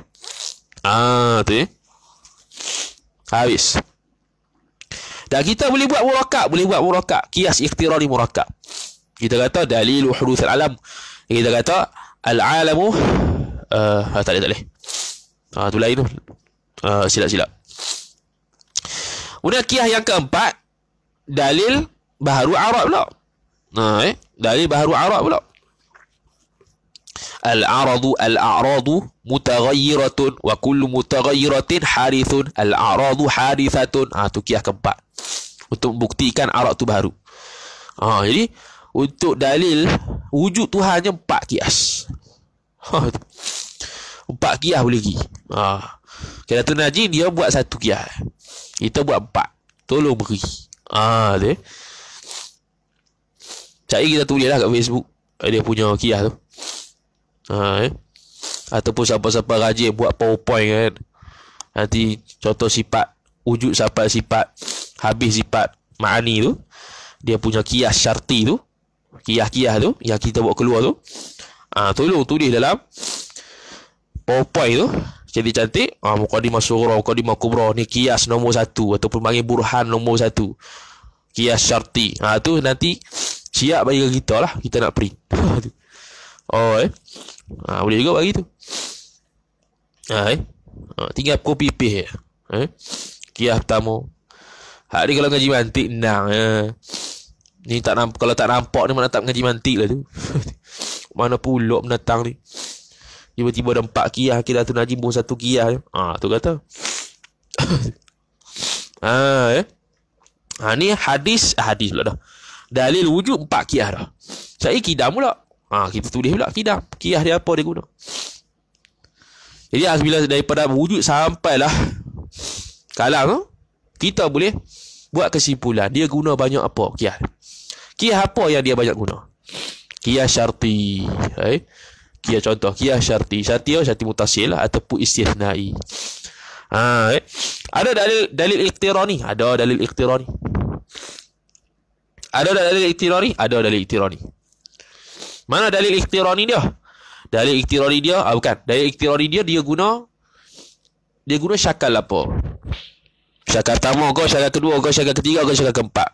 Ah tu eh Habis Dan kita boleh buat murakab Boleh buat murakab Kias iktirani murakab Kita kata Dalilu hudus al-alam Kita kata Al-alamu uh, ah, Tak boleh tak boleh Ah ha, tu lain tu. Ah ha, silap silap. Kemudian kiah yang keempat dalil baharu Arab pula. Ha eh dalil baharu Arab pula. Al-a'rad al-a'rad mutaghayyirah wa kullu mutaghayyiratin harithun al-a'rad harithatun. Ah ha, tu kiah keempat. Untuk buktikan Arab tu baharu. Ah ha, jadi untuk dalil wujud Tuhannya empat kias. Ha, Empat kiah boleh pergi ha. Okay, Datuk Najib dia buat satu kiah Kita buat empat Tolong beri ha, dia. Cari kita tulis lah kat Facebook Dia punya kiah tu ha, eh. Ataupun siapa-siapa rajin buat powerpoint kan Nanti contoh sifat Wujud sifat sifat Habis sifat Ma'ani tu Dia punya kiah syarti tu Kiah-kiah tu Yang kita buat keluar tu ha, Tolong tulis dalam Popeye tu jadi cantik ah Mukadimah Surah Mukadimah Kubra ni kias nombor satu ataupun panggil Burhan nombor satu kias syarti ah tu nanti siap bagi kita lah kita nak print oh eh ah, boleh juga bagi tu ah, eh ah, tinggal kopi pih eh, eh. kias pertama hari kalau ngaji mantik nang eh. ni tak nampak kalau tak nampak ni mana tak ngaji mantik lah tu mana pulak menatang ni Tiba-tiba ada empat kiah Kira tu Najib pun satu kiah ha, Tu kata ha, eh? ha, Ni hadis Hadis pula dah Dalil wujud empat kiah dah Saya kidam pula ha, Kita tulis pula kidam Kiah dia apa dia guna Jadi bila daripada wujud sampailah kalau tu eh, Kita boleh Buat kesimpulan Dia guna banyak apa kiah Kiah apa yang dia banyak guna Kiah syarti eh? Kia contoh Kia syarti Syarti atau syarti mutasil lah, Ataupun istihnai ha, eh? Ada dalil dalil iktirani Ada dalil iktirani Ada dalil iktirani Ada dalil iktirani Mana dalil iktirani dia Dalil iktirani dia ah, Bukan Dalil iktirani dia Dia guna Dia guna syakal apa Syakal pertama kau Syakal kedua kau Syakal ketiga kau Syakal keempat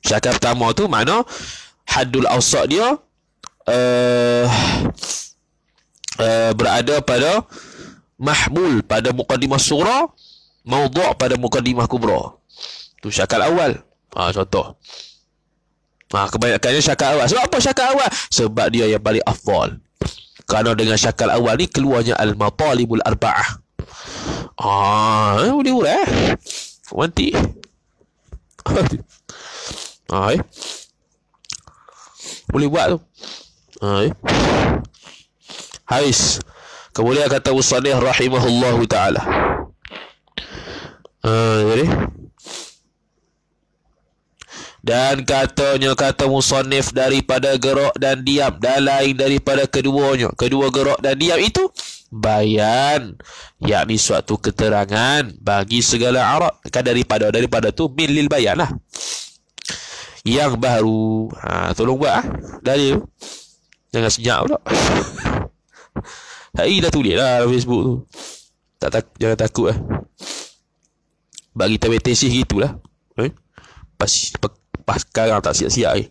Syakal pertama tu Mana Hadul awsak dia Eh uh, Eh, berada pada mahmul pada mukadimah surah maudhu' pada mukadimah kubra tu syakal awal ha, contoh ha, kebanyakannya syakal awal sebab apa syakal awal sebab dia yang paling afdal kerana dengan syakal awal ni keluarnya al-matalibul arba'ah ha, ah boleh urat eh nanti eh. ha, eh. boleh buat tu ha, Haris Kemudian kata Musanih Rahimahullahu ta'ala uh, ha, Jadi ya dan katanya kata musannif daripada gerak dan diam dan lain daripada keduanya kedua gerak dan diam itu bayan yakni suatu keterangan bagi segala arab kan daripada daripada tu milil bayan lah yang baru ha, tolong buat ha? dari jangan senyap pula Hari dah tulis lah Facebook tu. Tak tak jangan takut lah. Bagi kita betesih gitulah. Eh? Pas pe, pas sekarang tak siap-siap eh.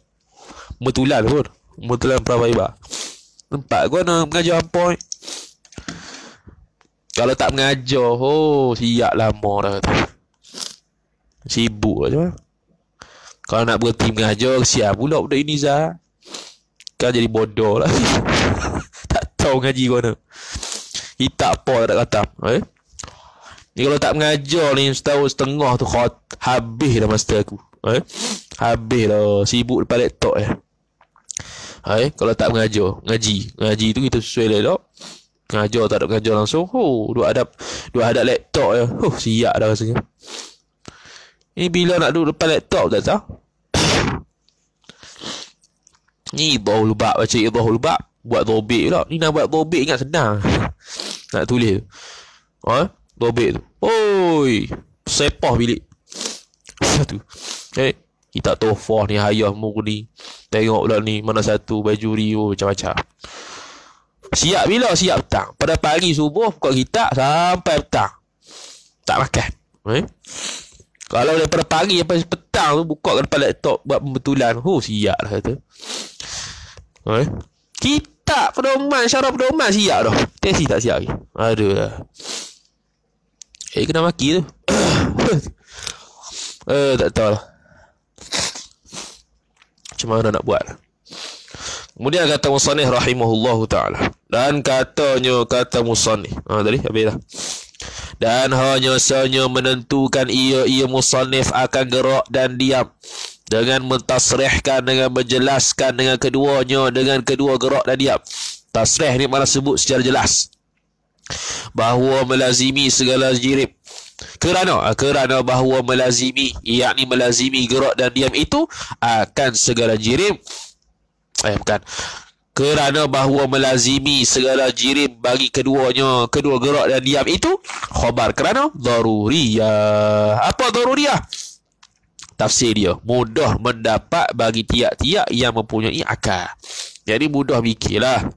Betulan pun. Betulan Prabaiba. Nampak gua nak mengajar apa Kalau tak mengajar, oh, siap lama dah tu. Sibuk lah cuman. Kalau nak berhenti mengajar, siap pula budak ini Zah. Kan jadi bodoh lah. kau ngaji kau ni Hitap apa tak kata eh? Ni kalau tak mengajar ni setahun setengah tu khat, Habis dah master aku eh? Habis dah sibuk depan laptop eh? Ah, eh? Kalau tak mengajar, ngaji Ngaji tu kita sesuai lah tak Mengajar tak ada mengajar langsung oh, Dua hadap dua hadap laptop je oh, Siap dah rasanya Ni bila nak duduk depan laptop tak tahu Ni ibahul bab Baca ibahul bab buat dobek pula. Ni nak buat dobek ingat senang. nak tulis tu. Ha? Dobek tu. Oi. Sepah bilik. Satu. Eh. Kita tofah ni hayah muru ni. Tengok pula ni mana satu baju ri oh, macam-macam. Siap bila siap petang. Pada pagi subuh kau kita sampai petang. Tak makan. Eh. Kalau daripada pagi sampai petang tu buka depan laptop buat pembetulan. Oh, siap lah kata. Eh. Kita tak pedoman Syarah pedoman Siap tu Tesis tak siap Aduh lah Eh kena maki tu Eh tak tahu lah Macam mana nak buat Kemudian kata Musanih Rahimahullah ta'ala Dan katanya kata Musanih ah, Ha tadi habis lah Dan hanya sanya menentukan ia Ia Musanih akan gerak dan diam dengan mentasrehkan, dengan menjelaskan dengan keduanya dengan kedua gerak dan diam tasreh ni mana sebut secara jelas bahawa melazimi segala jirib kerana ah, kerana bahawa melazimi yakni melazimi gerak dan diam itu akan segala jirib eh bukan kerana bahawa melazimi segala jirim bagi keduanya kedua gerak dan diam itu khabar kerana daruriyah apa daruriyah tafsir dia mudah mendapat bagi tiap-tiap yang mempunyai akal jadi mudah fikirlah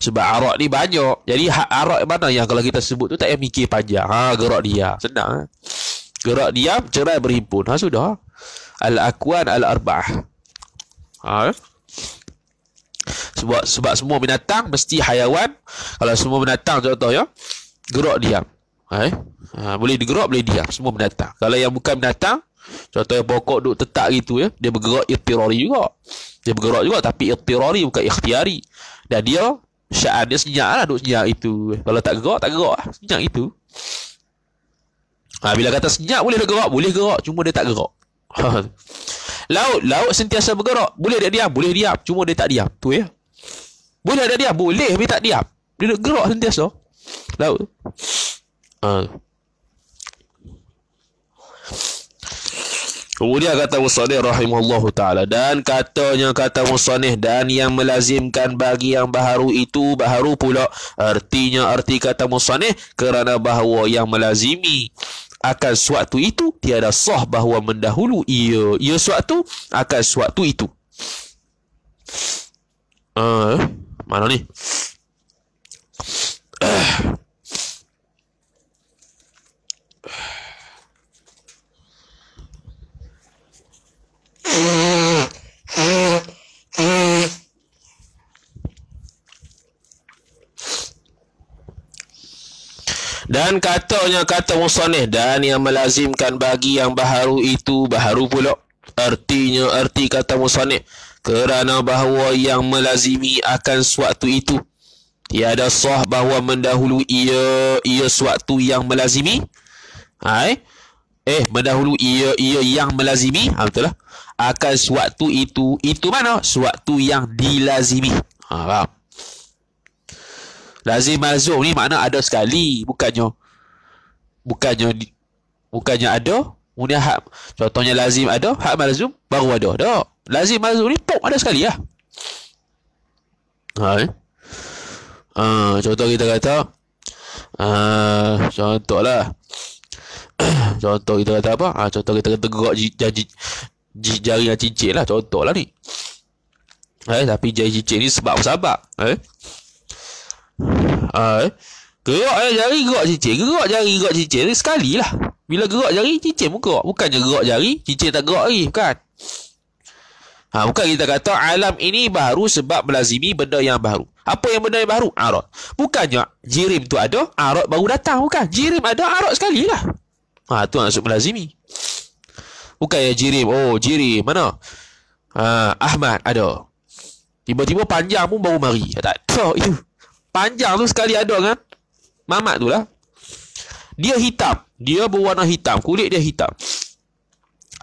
sebab arak ni banyak jadi hak arak mana yang kalau kita sebut tu tak payah mikir panjang ha gerak dia senang ha? gerak dia cerai berhimpun ha sudah al aqwan al arbaah. ha ya? sebab sebab semua binatang mesti hayawan kalau semua binatang contoh ya gerak diam Eh? Ha, boleh digerak, boleh diam. Semua binatang. Kalau yang bukan binatang, Contohnya pokok duk tetap gitu ya. Dia bergerak ikhtirari juga. Dia bergerak juga tapi ikhtirari bukan ikhtiari. Dan dia syaat dia senyap lah duk senyap itu. Kalau tak gerak, tak gerak lah. Senyap itu. Ha, bila kata senyap boleh gerak, boleh gerak. Cuma dia tak gerak. laut, laut sentiasa bergerak. Boleh dia diam, boleh diam. Cuma dia tak diam. tu ya. Boleh dia diam, boleh. Tapi tak diam. Dia duk gerak sentiasa. Laut. Ha. Uh. Kemudian kata Musanih rahimahullah ta'ala. Dan katanya kata Musanih. Dan yang melazimkan bagi yang baharu itu baharu pula. Artinya arti kata Musanih. Kerana bahawa yang melazimi akan suatu itu. Tiada sah bahawa mendahulu ia. Ia suatu akan suatu itu. Uh, mana ni? Dan katanya kata Musanih dan yang melazimkan bagi yang baharu itu baharu pula. Artinya arti kata Musanih kerana bahawa yang melazimi akan suatu itu. Tiada sah bahawa mendahulu ia, ia suatu yang melazimi. Hai. Eh, mendahulu ia, ia yang melazimi. Ha, betul lah akan sewaktu itu itu mana sewaktu yang dilazimi ha faham lazim malzum ni makna ada sekali bukannya bukannya bukannya ada punya hak contohnya lazim ada hak malzum baru ada dak lazim malzum ni pop ada sekali lah ha eh? ha contoh kita kata ha lah, contoh kita kata apa ha contoh kita kata gerak janji jari yang cincin lah contoh lah ni eh, tapi jari cincin ni sebab sebab eh ah, eh gerak eh, jari gerak cincin gerak jari gerak cincin ni sekali lah bila gerak jari cincin pun gerak bukannya gerak jari cincin tak gerak lagi bukan Ha, bukan kita kata alam ini baru sebab melazimi benda yang baru. Apa yang benda yang baru? Arot. Bukannya jirim tu ada, arot baru datang. Bukan. Jirim ada, arot sekali lah. Ha, tu maksud melazimi. Bukan ya Jirim. Oh, Jirim. Mana? Ah, Ahmad ada. Tiba-tiba panjang pun baru mari. Tak tahu itu. Panjang tu sekali ada kan? Mamat tu lah. Dia hitam. Dia berwarna hitam. Kulit dia hitam.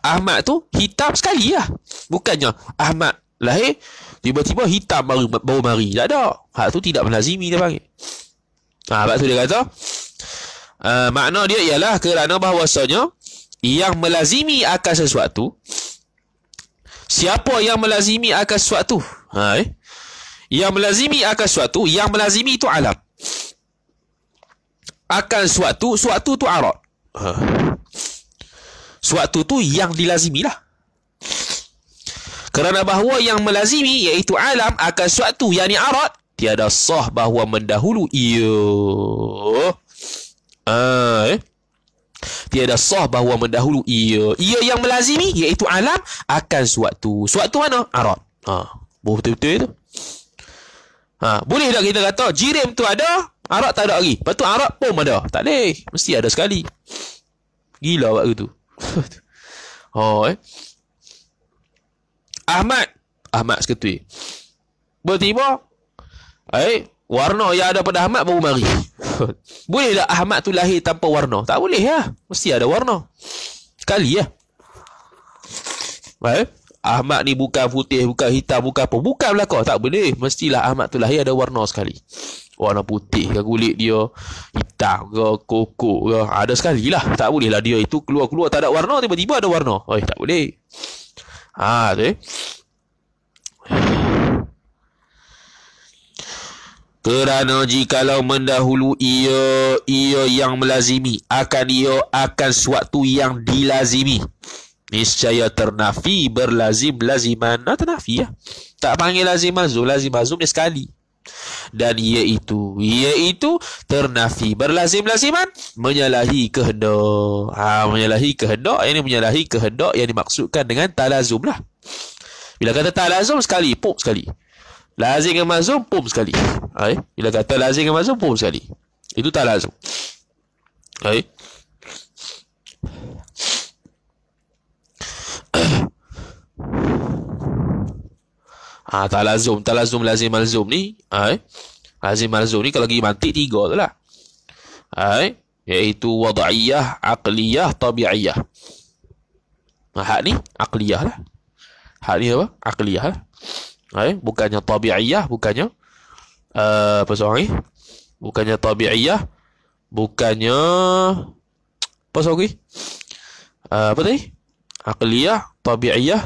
Ahmad tu hitam sekali lah. Bukannya Ahmad lahir. Tiba-tiba hitam baru, baru mari. Tak ada. Hak tu tidak menazimi. dia panggil. Ha, sebab tu dia kata. Uh, makna dia ialah kerana bahawasanya yang melazimi akan sesuatu siapa yang melazimi akan sesuatu ha eh? yang melazimi akan sesuatu yang melazimi itu alam akan sesuatu sesuatu itu arad ha sesuatu itu yang dilazimilah kerana bahawa yang melazimi iaitu alam akan sesuatu yang ni arad tiada sah bahawa mendahulu ia ha, eh? Tiada sah bahawa mendahulu ia. Ia yang melazimi iaitu alam akan suatu. Suatu mana? Arad. Ha. Betul-betul itu. Ha. Boleh tak kita kata jirim tu ada, arad tak ada lagi. Lepas tu arad pun ada. Tak boleh. Mesti ada sekali. Gila waktu itu. Oh, ha, eh. Ahmad. Ahmad seketui. Bertiba. Eh. Warna yang ada pada Ahmad baru mari. boleh tak Ahmad tu lahir tanpa warna? Tak boleh lah. Ya. Mesti ada warna. Sekali lah. Ya. Baik. Ahmad ni bukan putih, bukan hitam, bukan apa. Bukan belakang. Tak boleh. Mestilah Ahmad tu lahir ada warna sekali. Warna putih ke kulit dia. Hitam ke, koko ke. Ada sekali lah. Tak boleh lah dia itu keluar-keluar. Tak ada warna, tiba-tiba ada warna. oh tak boleh. Ha, tu eh. Kerana jikalau mendahulu ia, ia yang melazimi. Akan ia akan suatu yang dilazimi. Niscaya ternafi berlazim laziman. Nah, ternafi ya. Tak panggil lazim mazum. Lazim mazum ni sekali. Dan iaitu, iaitu ternafi berlazim laziman. Menyalahi kehendak. Ha, menyalahi kehendak. Ini menyalahi kehendak yang dimaksudkan dengan talazum lah. Bila kata talazum sekali, pop sekali. Lazim dengan mazum, pum sekali. Ha, eh? Bila kata lazim dengan mazum, pum sekali. Itu tak lazim. Ha, Ah ha, tak lazum, tak lazum lazim malzum ni. Ai. lazim malzum ni kalau pergi mantik tiga tu lah. Ai. Ha, iaitu wad'iyah, aqliyah, tabi'iyah. Nah, hak ni aqliyah lah. Hak ni apa? Aqliyah lah. Ha, eh? bukannya tabiiyah bukannya uh, apa sorry bukannya tabiiyah bukannya apa sorry uh, eh, apa tadi aqliyah tabiiyah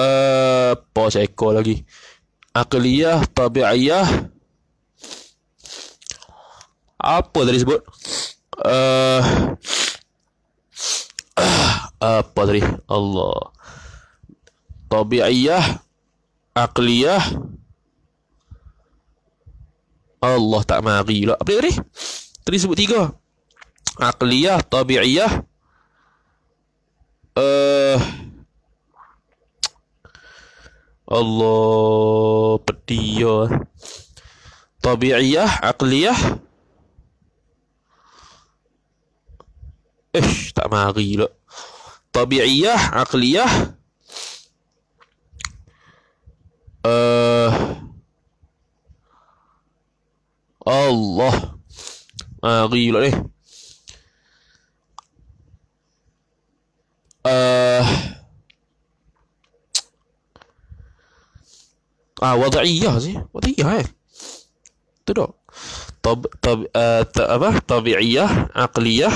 eh uh, apa lagi aqliyah tabiiyah apa tadi sebut eh uh, apa tadi Allah tabi'iyah aqliyah Allah tak mari pula apa dia tadi sebut tiga aqliyah tabi'iyah uh, Allah petia tabi'iyah aqliyah eh tak mari pula tabi'iyah aqliyah Uh, Allah. Mari gila ni. Uh, ah, wadaiyah sih. Wadaiyah eh. Itu tak? Tab, tab, uh, ta, apa? Tabi'iyah, aqliyah.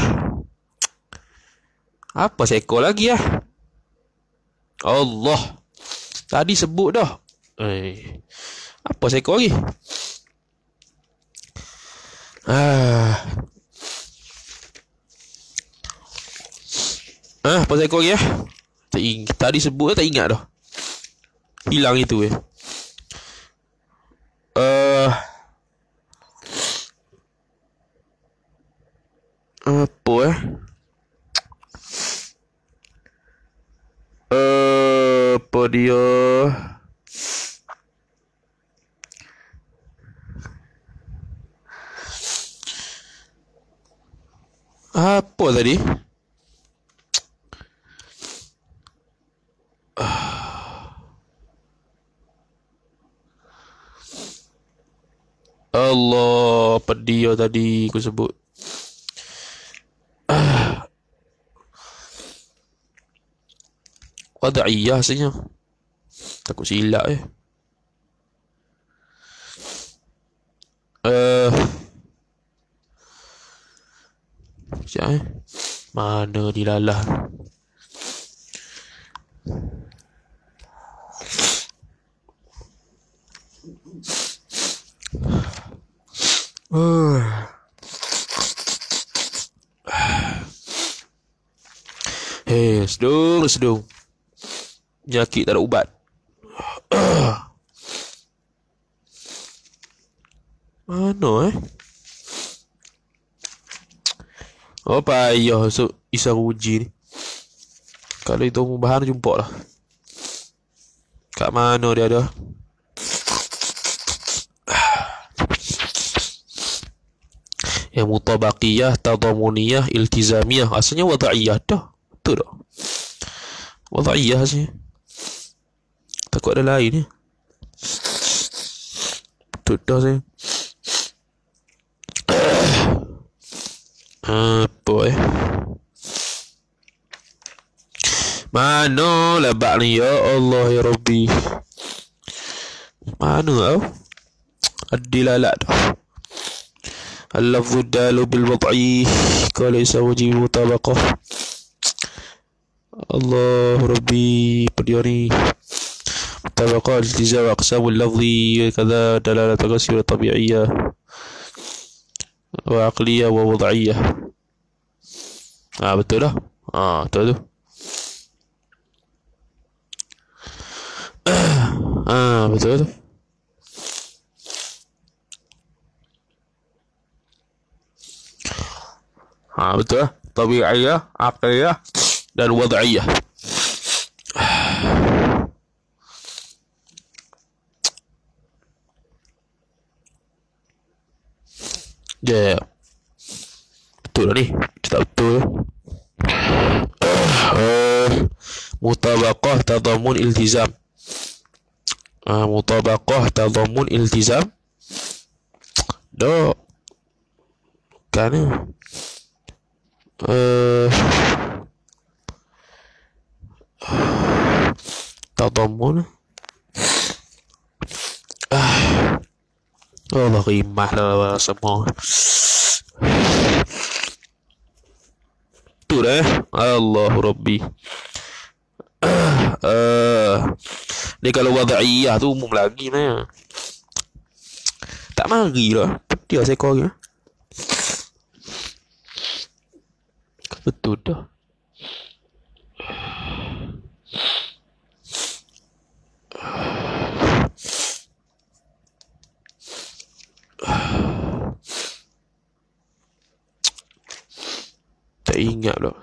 Apa seko lagi ya? Allah. Tadi sebut dah. Oi. Apa saya kau lagi? Ah. Ah, apa saya kau lagi ya? tadi sebut eh, tak ingat dah. Hilang itu eh. Uh. Apa eh? Uh, apa dia? Apa tadi? Allah pedio tadi aku sebut. Ah. Wada'iyah rasanya. Takut silap eh. Uh, Sekejap eh. Mana dilalah. Uh. Hei, sedung, sedung. Nyakit tak ada ubat. Mana eh? Oh payah so isa uji ni. Kalau itu mu bahan jumpa lah. Kat mana dia ada? Yang mutabaqiyah, tadamuniyah, iltizamiyah. Asalnya wada'iyah dah. Betul tak? Wada'iyah asalnya. Takut ada lain ni. Betul dah asalnya. Ah, boy. Mana lah bak ni? Ya Allah, ya Rabbi. Mana tau? Adilalak tau. Al-lafzu dalu bil wad'i Kala isa wajib mutabakah Allah Rabbi Pada ni Mutabakah Al-tizawa aqsamu al-lafzi Kada dalala takasir tabi'iyah وعقلية ووضعية آه بتقوله آه تقولوا آه بتقوله آه بتقوله طبيعية عقلية للوضعية Ya yeah, yeah. Betul lah ni Tak betul uh, uh, eh, Mutabakah tadamun iltizam uh, eh, Mutabakah tadamun iltizam Do. Kan ni uh, eh, Tadamun Tadamun Allah rimah lah semua Tu dah Allah Rabbi Ni uh, kalau wadaiyah tu umum lagi ni Tak mari lah Dia seko ni Betul dah tak ingat pula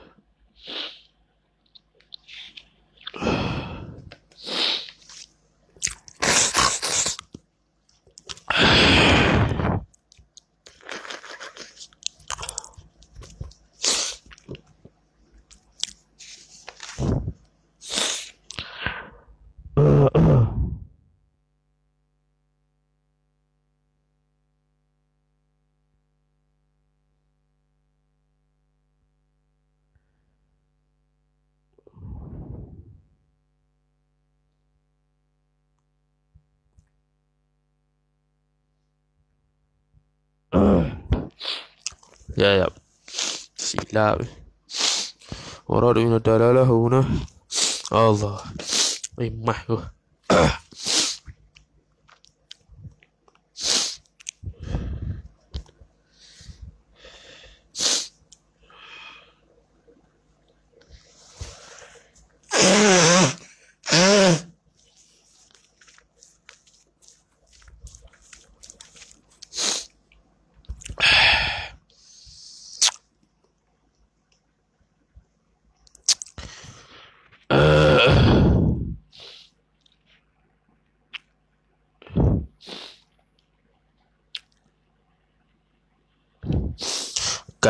Ya, ya. Silap. Warah duit nak dalalah, Allah. Imah tu.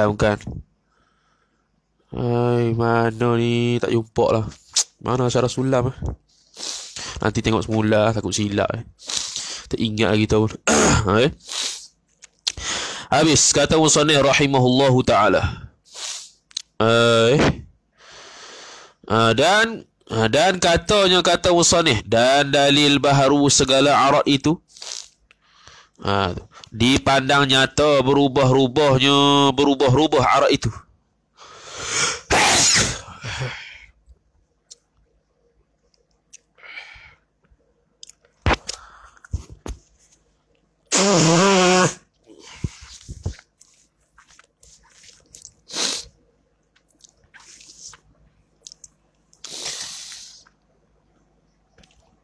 bukan bukan Hai mana ni tak jumpa lah mana cara sulam eh? nanti tengok semula takut silap eh. tak ingat lagi tahun. okay. habis kata musanih rahimahullahu taala eh dan ah, dan katanya kata musanih dan dalil baharu segala arak itu Ha, di pandang nyata berubah-rubahnya, berubah-rubah arak itu.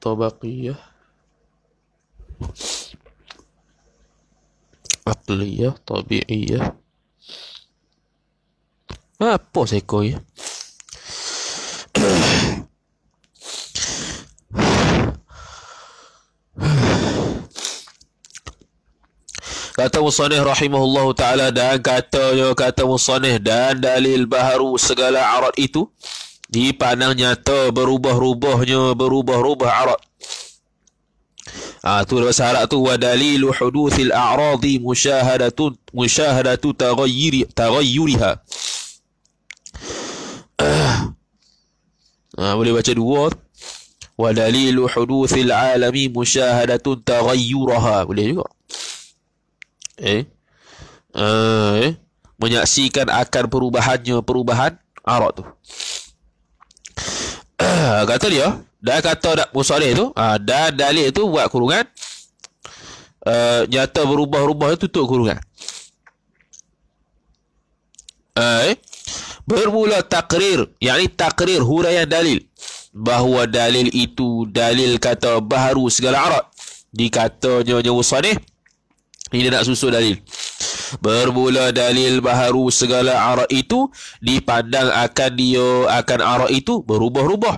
Tabaqiyah. Aqliyah Tabi'iyah Apa seko ya Kata Musanih rahimahullahu ta'ala dan katanya kata Musanih dan dalil baharu segala arat itu dipandang nyata berubah-rubahnya berubah-rubah arat. Ah tu bahasa Arab tu wa dalilu huduthil a'radi musyahadatu musyahadatu taghayyuri taghayyuriha. Ah boleh baca dua. Wa dalilu huduthil alami musyahadatu taghayyuraha. Boleh juga. Eh. Ah eh menyaksikan akan perubahannya perubahan arak tu. Ah, kata dia, dah kata dak musalih oh, tu ah ha, dalil tu buat kurungan eh uh, nyata berubah-ubah tu tutup kurungan ai uh, eh, bermula takrir yakni takrir huraian dalil bahawa dalil itu dalil kata baharu segala arat dikatanya nyawa musalih ini nak susu dalil Bermula dalil baharu segala arah itu Dipandang akan dia akan arah itu berubah-ubah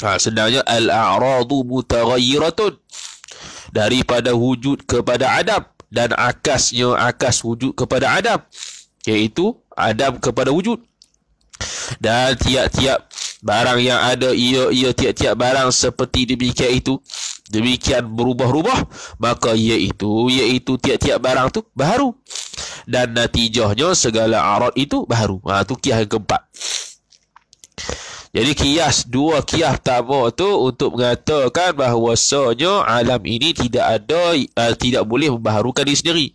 Ha, sedangnya al-a'radu mutaghayyiratun daripada wujud kepada adab dan akasnya akas wujud kepada adab iaitu adab kepada wujud dan tiap-tiap barang yang ada ia ia tiap-tiap barang seperti demikian itu demikian berubah-ubah maka iaitu iaitu tiap-tiap barang tu baru dan natijahnya segala arad itu baru ha tu kiah keempat jadi kias dua kias pertama tu untuk mengatakan bahawa bahawasanya alam ini tidak ada uh, tidak boleh membaharukan diri sendiri.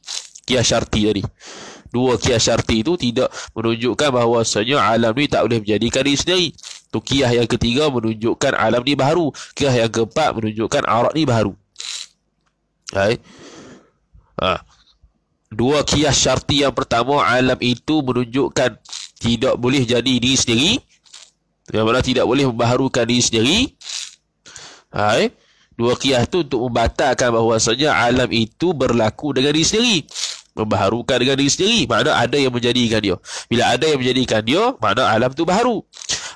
Kias syarti tadi. Dua kias syarti itu tidak menunjukkan bahawa bahawasanya alam ini tak boleh menjadikan diri sendiri. Tu kias yang ketiga menunjukkan alam ini baru. Kias yang keempat menunjukkan arak ini baru. Hai. Ha. Dua kias syarti yang pertama alam itu menunjukkan tidak boleh jadi diri sendiri mana tidak boleh membaharukan diri sendiri. Hai. Eh? Dua kiyah itu untuk membatalkan bahawasanya alam itu berlaku dengan diri sendiri. Membaharukan dengan diri sendiri. Makna ada yang menjadikan dia. Bila ada yang menjadikan dia, makna alam tu baru.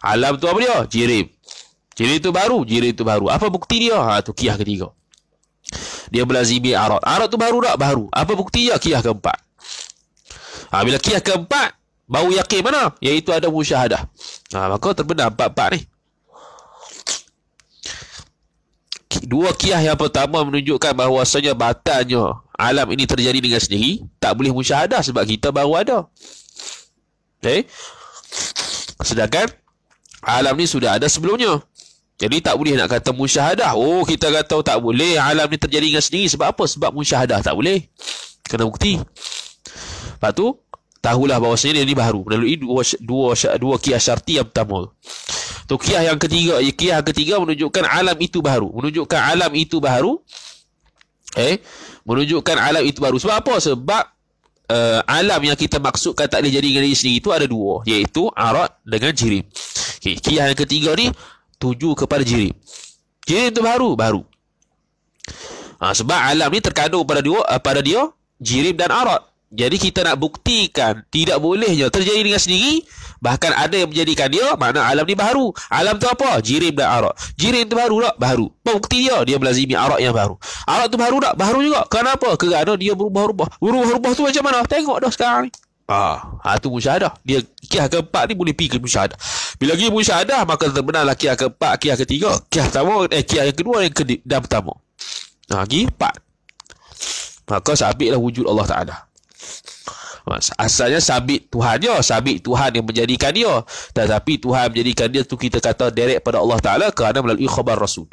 Alam tu apa dia? Jirim. Jirim itu baru. Jirim itu baru. Apa bukti dia? Ha, itu kiyah ketiga. Dia melazimi arat. Arat tu baru tak? Baru. Apa buktinya? Kiyah keempat. Ha, bila kiyah keempat, Bau yakin mana? Iaitu ada musyahadah. Ha, maka terbenar empat-empat ni. Dua kiah yang pertama menunjukkan bahawasanya batalnya alam ini terjadi dengan sendiri. Tak boleh musyahadah sebab kita baru ada. Okay. Eh? Sedangkan alam ni sudah ada sebelumnya. Jadi tak boleh nak kata musyahadah. Oh, kita kata tak boleh alam ni terjadi dengan sendiri. Sebab apa? Sebab musyahadah tak boleh. Kena bukti. Lepas tu, tahulah bahawa sebenarnya ini baru melalui dua dua dua kiah syarti yang pertama tu kiah yang ketiga eh, kiah ketiga menunjukkan alam itu baru menunjukkan alam itu baru eh menunjukkan alam itu baru sebab apa sebab uh, alam yang kita maksudkan tak boleh jadi dengan diri sendiri itu ada dua iaitu arat dengan jirim okay. kiah yang ketiga ni tuju kepada jirim jirim itu baru baru ha, sebab alam ni terkandung pada dua eh, pada dia jirim dan arat jadi kita nak buktikan tidak bolehnya terjadi dengan sendiri bahkan ada yang menjadikan dia makna alam ni baru. Alam tu apa? Jirim dan arak. Jirim tu baru tak? Baru. Apa bukti dia? Dia melazimi arak yang baru. Arak tu baru tak? Baru juga. Kenapa? Kerana dia berubah-ubah. Berubah-ubah tu macam mana? Tengok dah sekarang ni. Ah, ha, itu ha, musyadah. Dia kiah keempat ni boleh pergi ke musyadah. Bila pergi musyadah, maka terbenarlah kiah keempat, kiah ketiga, kiah pertama, eh, kiah yang kedua, yang kedua, dan pertama. Ha, pergi empat. Maka sabitlah wujud Allah Ta'ala. Asalnya sabit Tuhan dia. Sabit Tuhan yang menjadikan dia. Tetapi Tuhan menjadikan dia tu kita kata direct pada Allah Ta'ala kerana melalui khabar Rasul.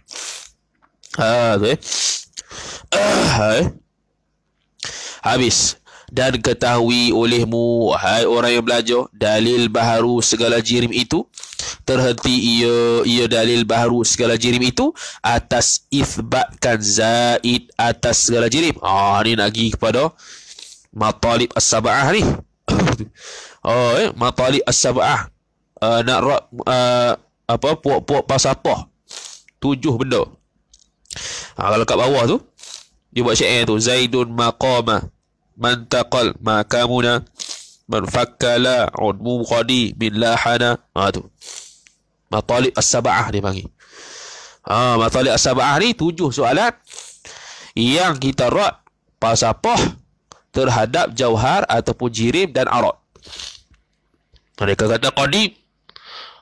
Ha, okay. Uh, hai. Habis dan ketahui olehmu hai orang yang belajar dalil baharu segala jirim itu terhenti ia ia dalil baharu segala jirim itu atas isbatkan zaid atas segala jirim ah ni lagi kepada matalib as-sabaah ni. oh, eh, matalib as-sabaah. Uh, nak uh, apa puak-puak pasapah. Tujuh benda. Ha, kalau kat bawah tu dia buat syair tu Zaidun maqama man taqal makamuna man fakkala udmu qadi billahana ha ah, tu matalib as-sabaah dia panggil ha matalib as-sabaah ni tujuh soalan yang kita rot pasapah apa terhadap jauhar ataupun jirim dan Arot. Mereka kata qadim.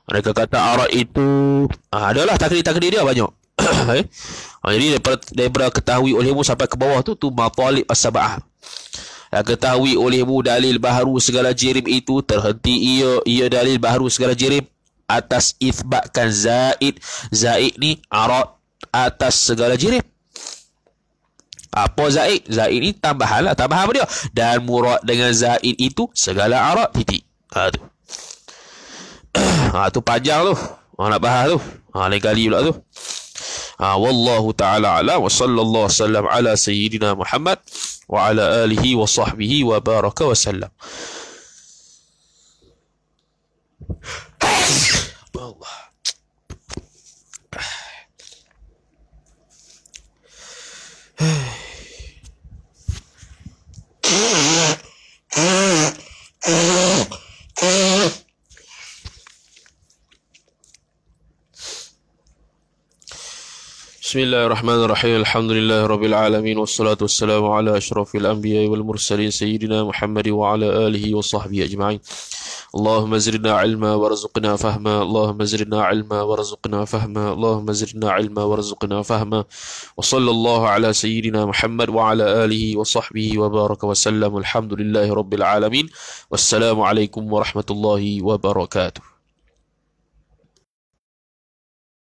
Mereka kata Arot itu ah, adalah takdir-takdir dia banyak. okay. Eh? Ah, jadi daripada, daripada ketahui olehmu sampai ke bawah tu tu matalib as-sab'ah. Yang ketahui olehmu dalil baharu segala jirim itu terhenti ia ia dalil baharu segala jirim atas isbatkan zaid zaid ni Arot atas segala jirim. Apa Zaid? Zaid ni tambahan lah. Tambahan apa dia? Dan murad dengan Zaid itu segala arah titik. Ha tu. ha tu panjang tu. Ha nak bahas tu. Ha lain kali pula tu. Ha wallahu taala alam wa sallallahu sallam ala sayyidina Muhammad wa ala alihi wa sahbihi wa baraka wa sallam. Allah. Sigh. Uh-huh. بسم الله الرحمن الرحيم الحمد لله رب العالمين والصلاة والسلام على أشرف الأنبياء والمرسلين سيدنا محمد وعلى آله وصحبه أجمعين اللهم زرنا علما وارزقنا فهما اللهم زرنا علما وارزقنا فهما اللهم زرنا علما وارزقنا فهما وصلى الله على سيدنا محمد وعلى آله وصحبه وبارك وسلم الحمد لله رب العالمين والسلام عليكم ورحمة الله وبركاته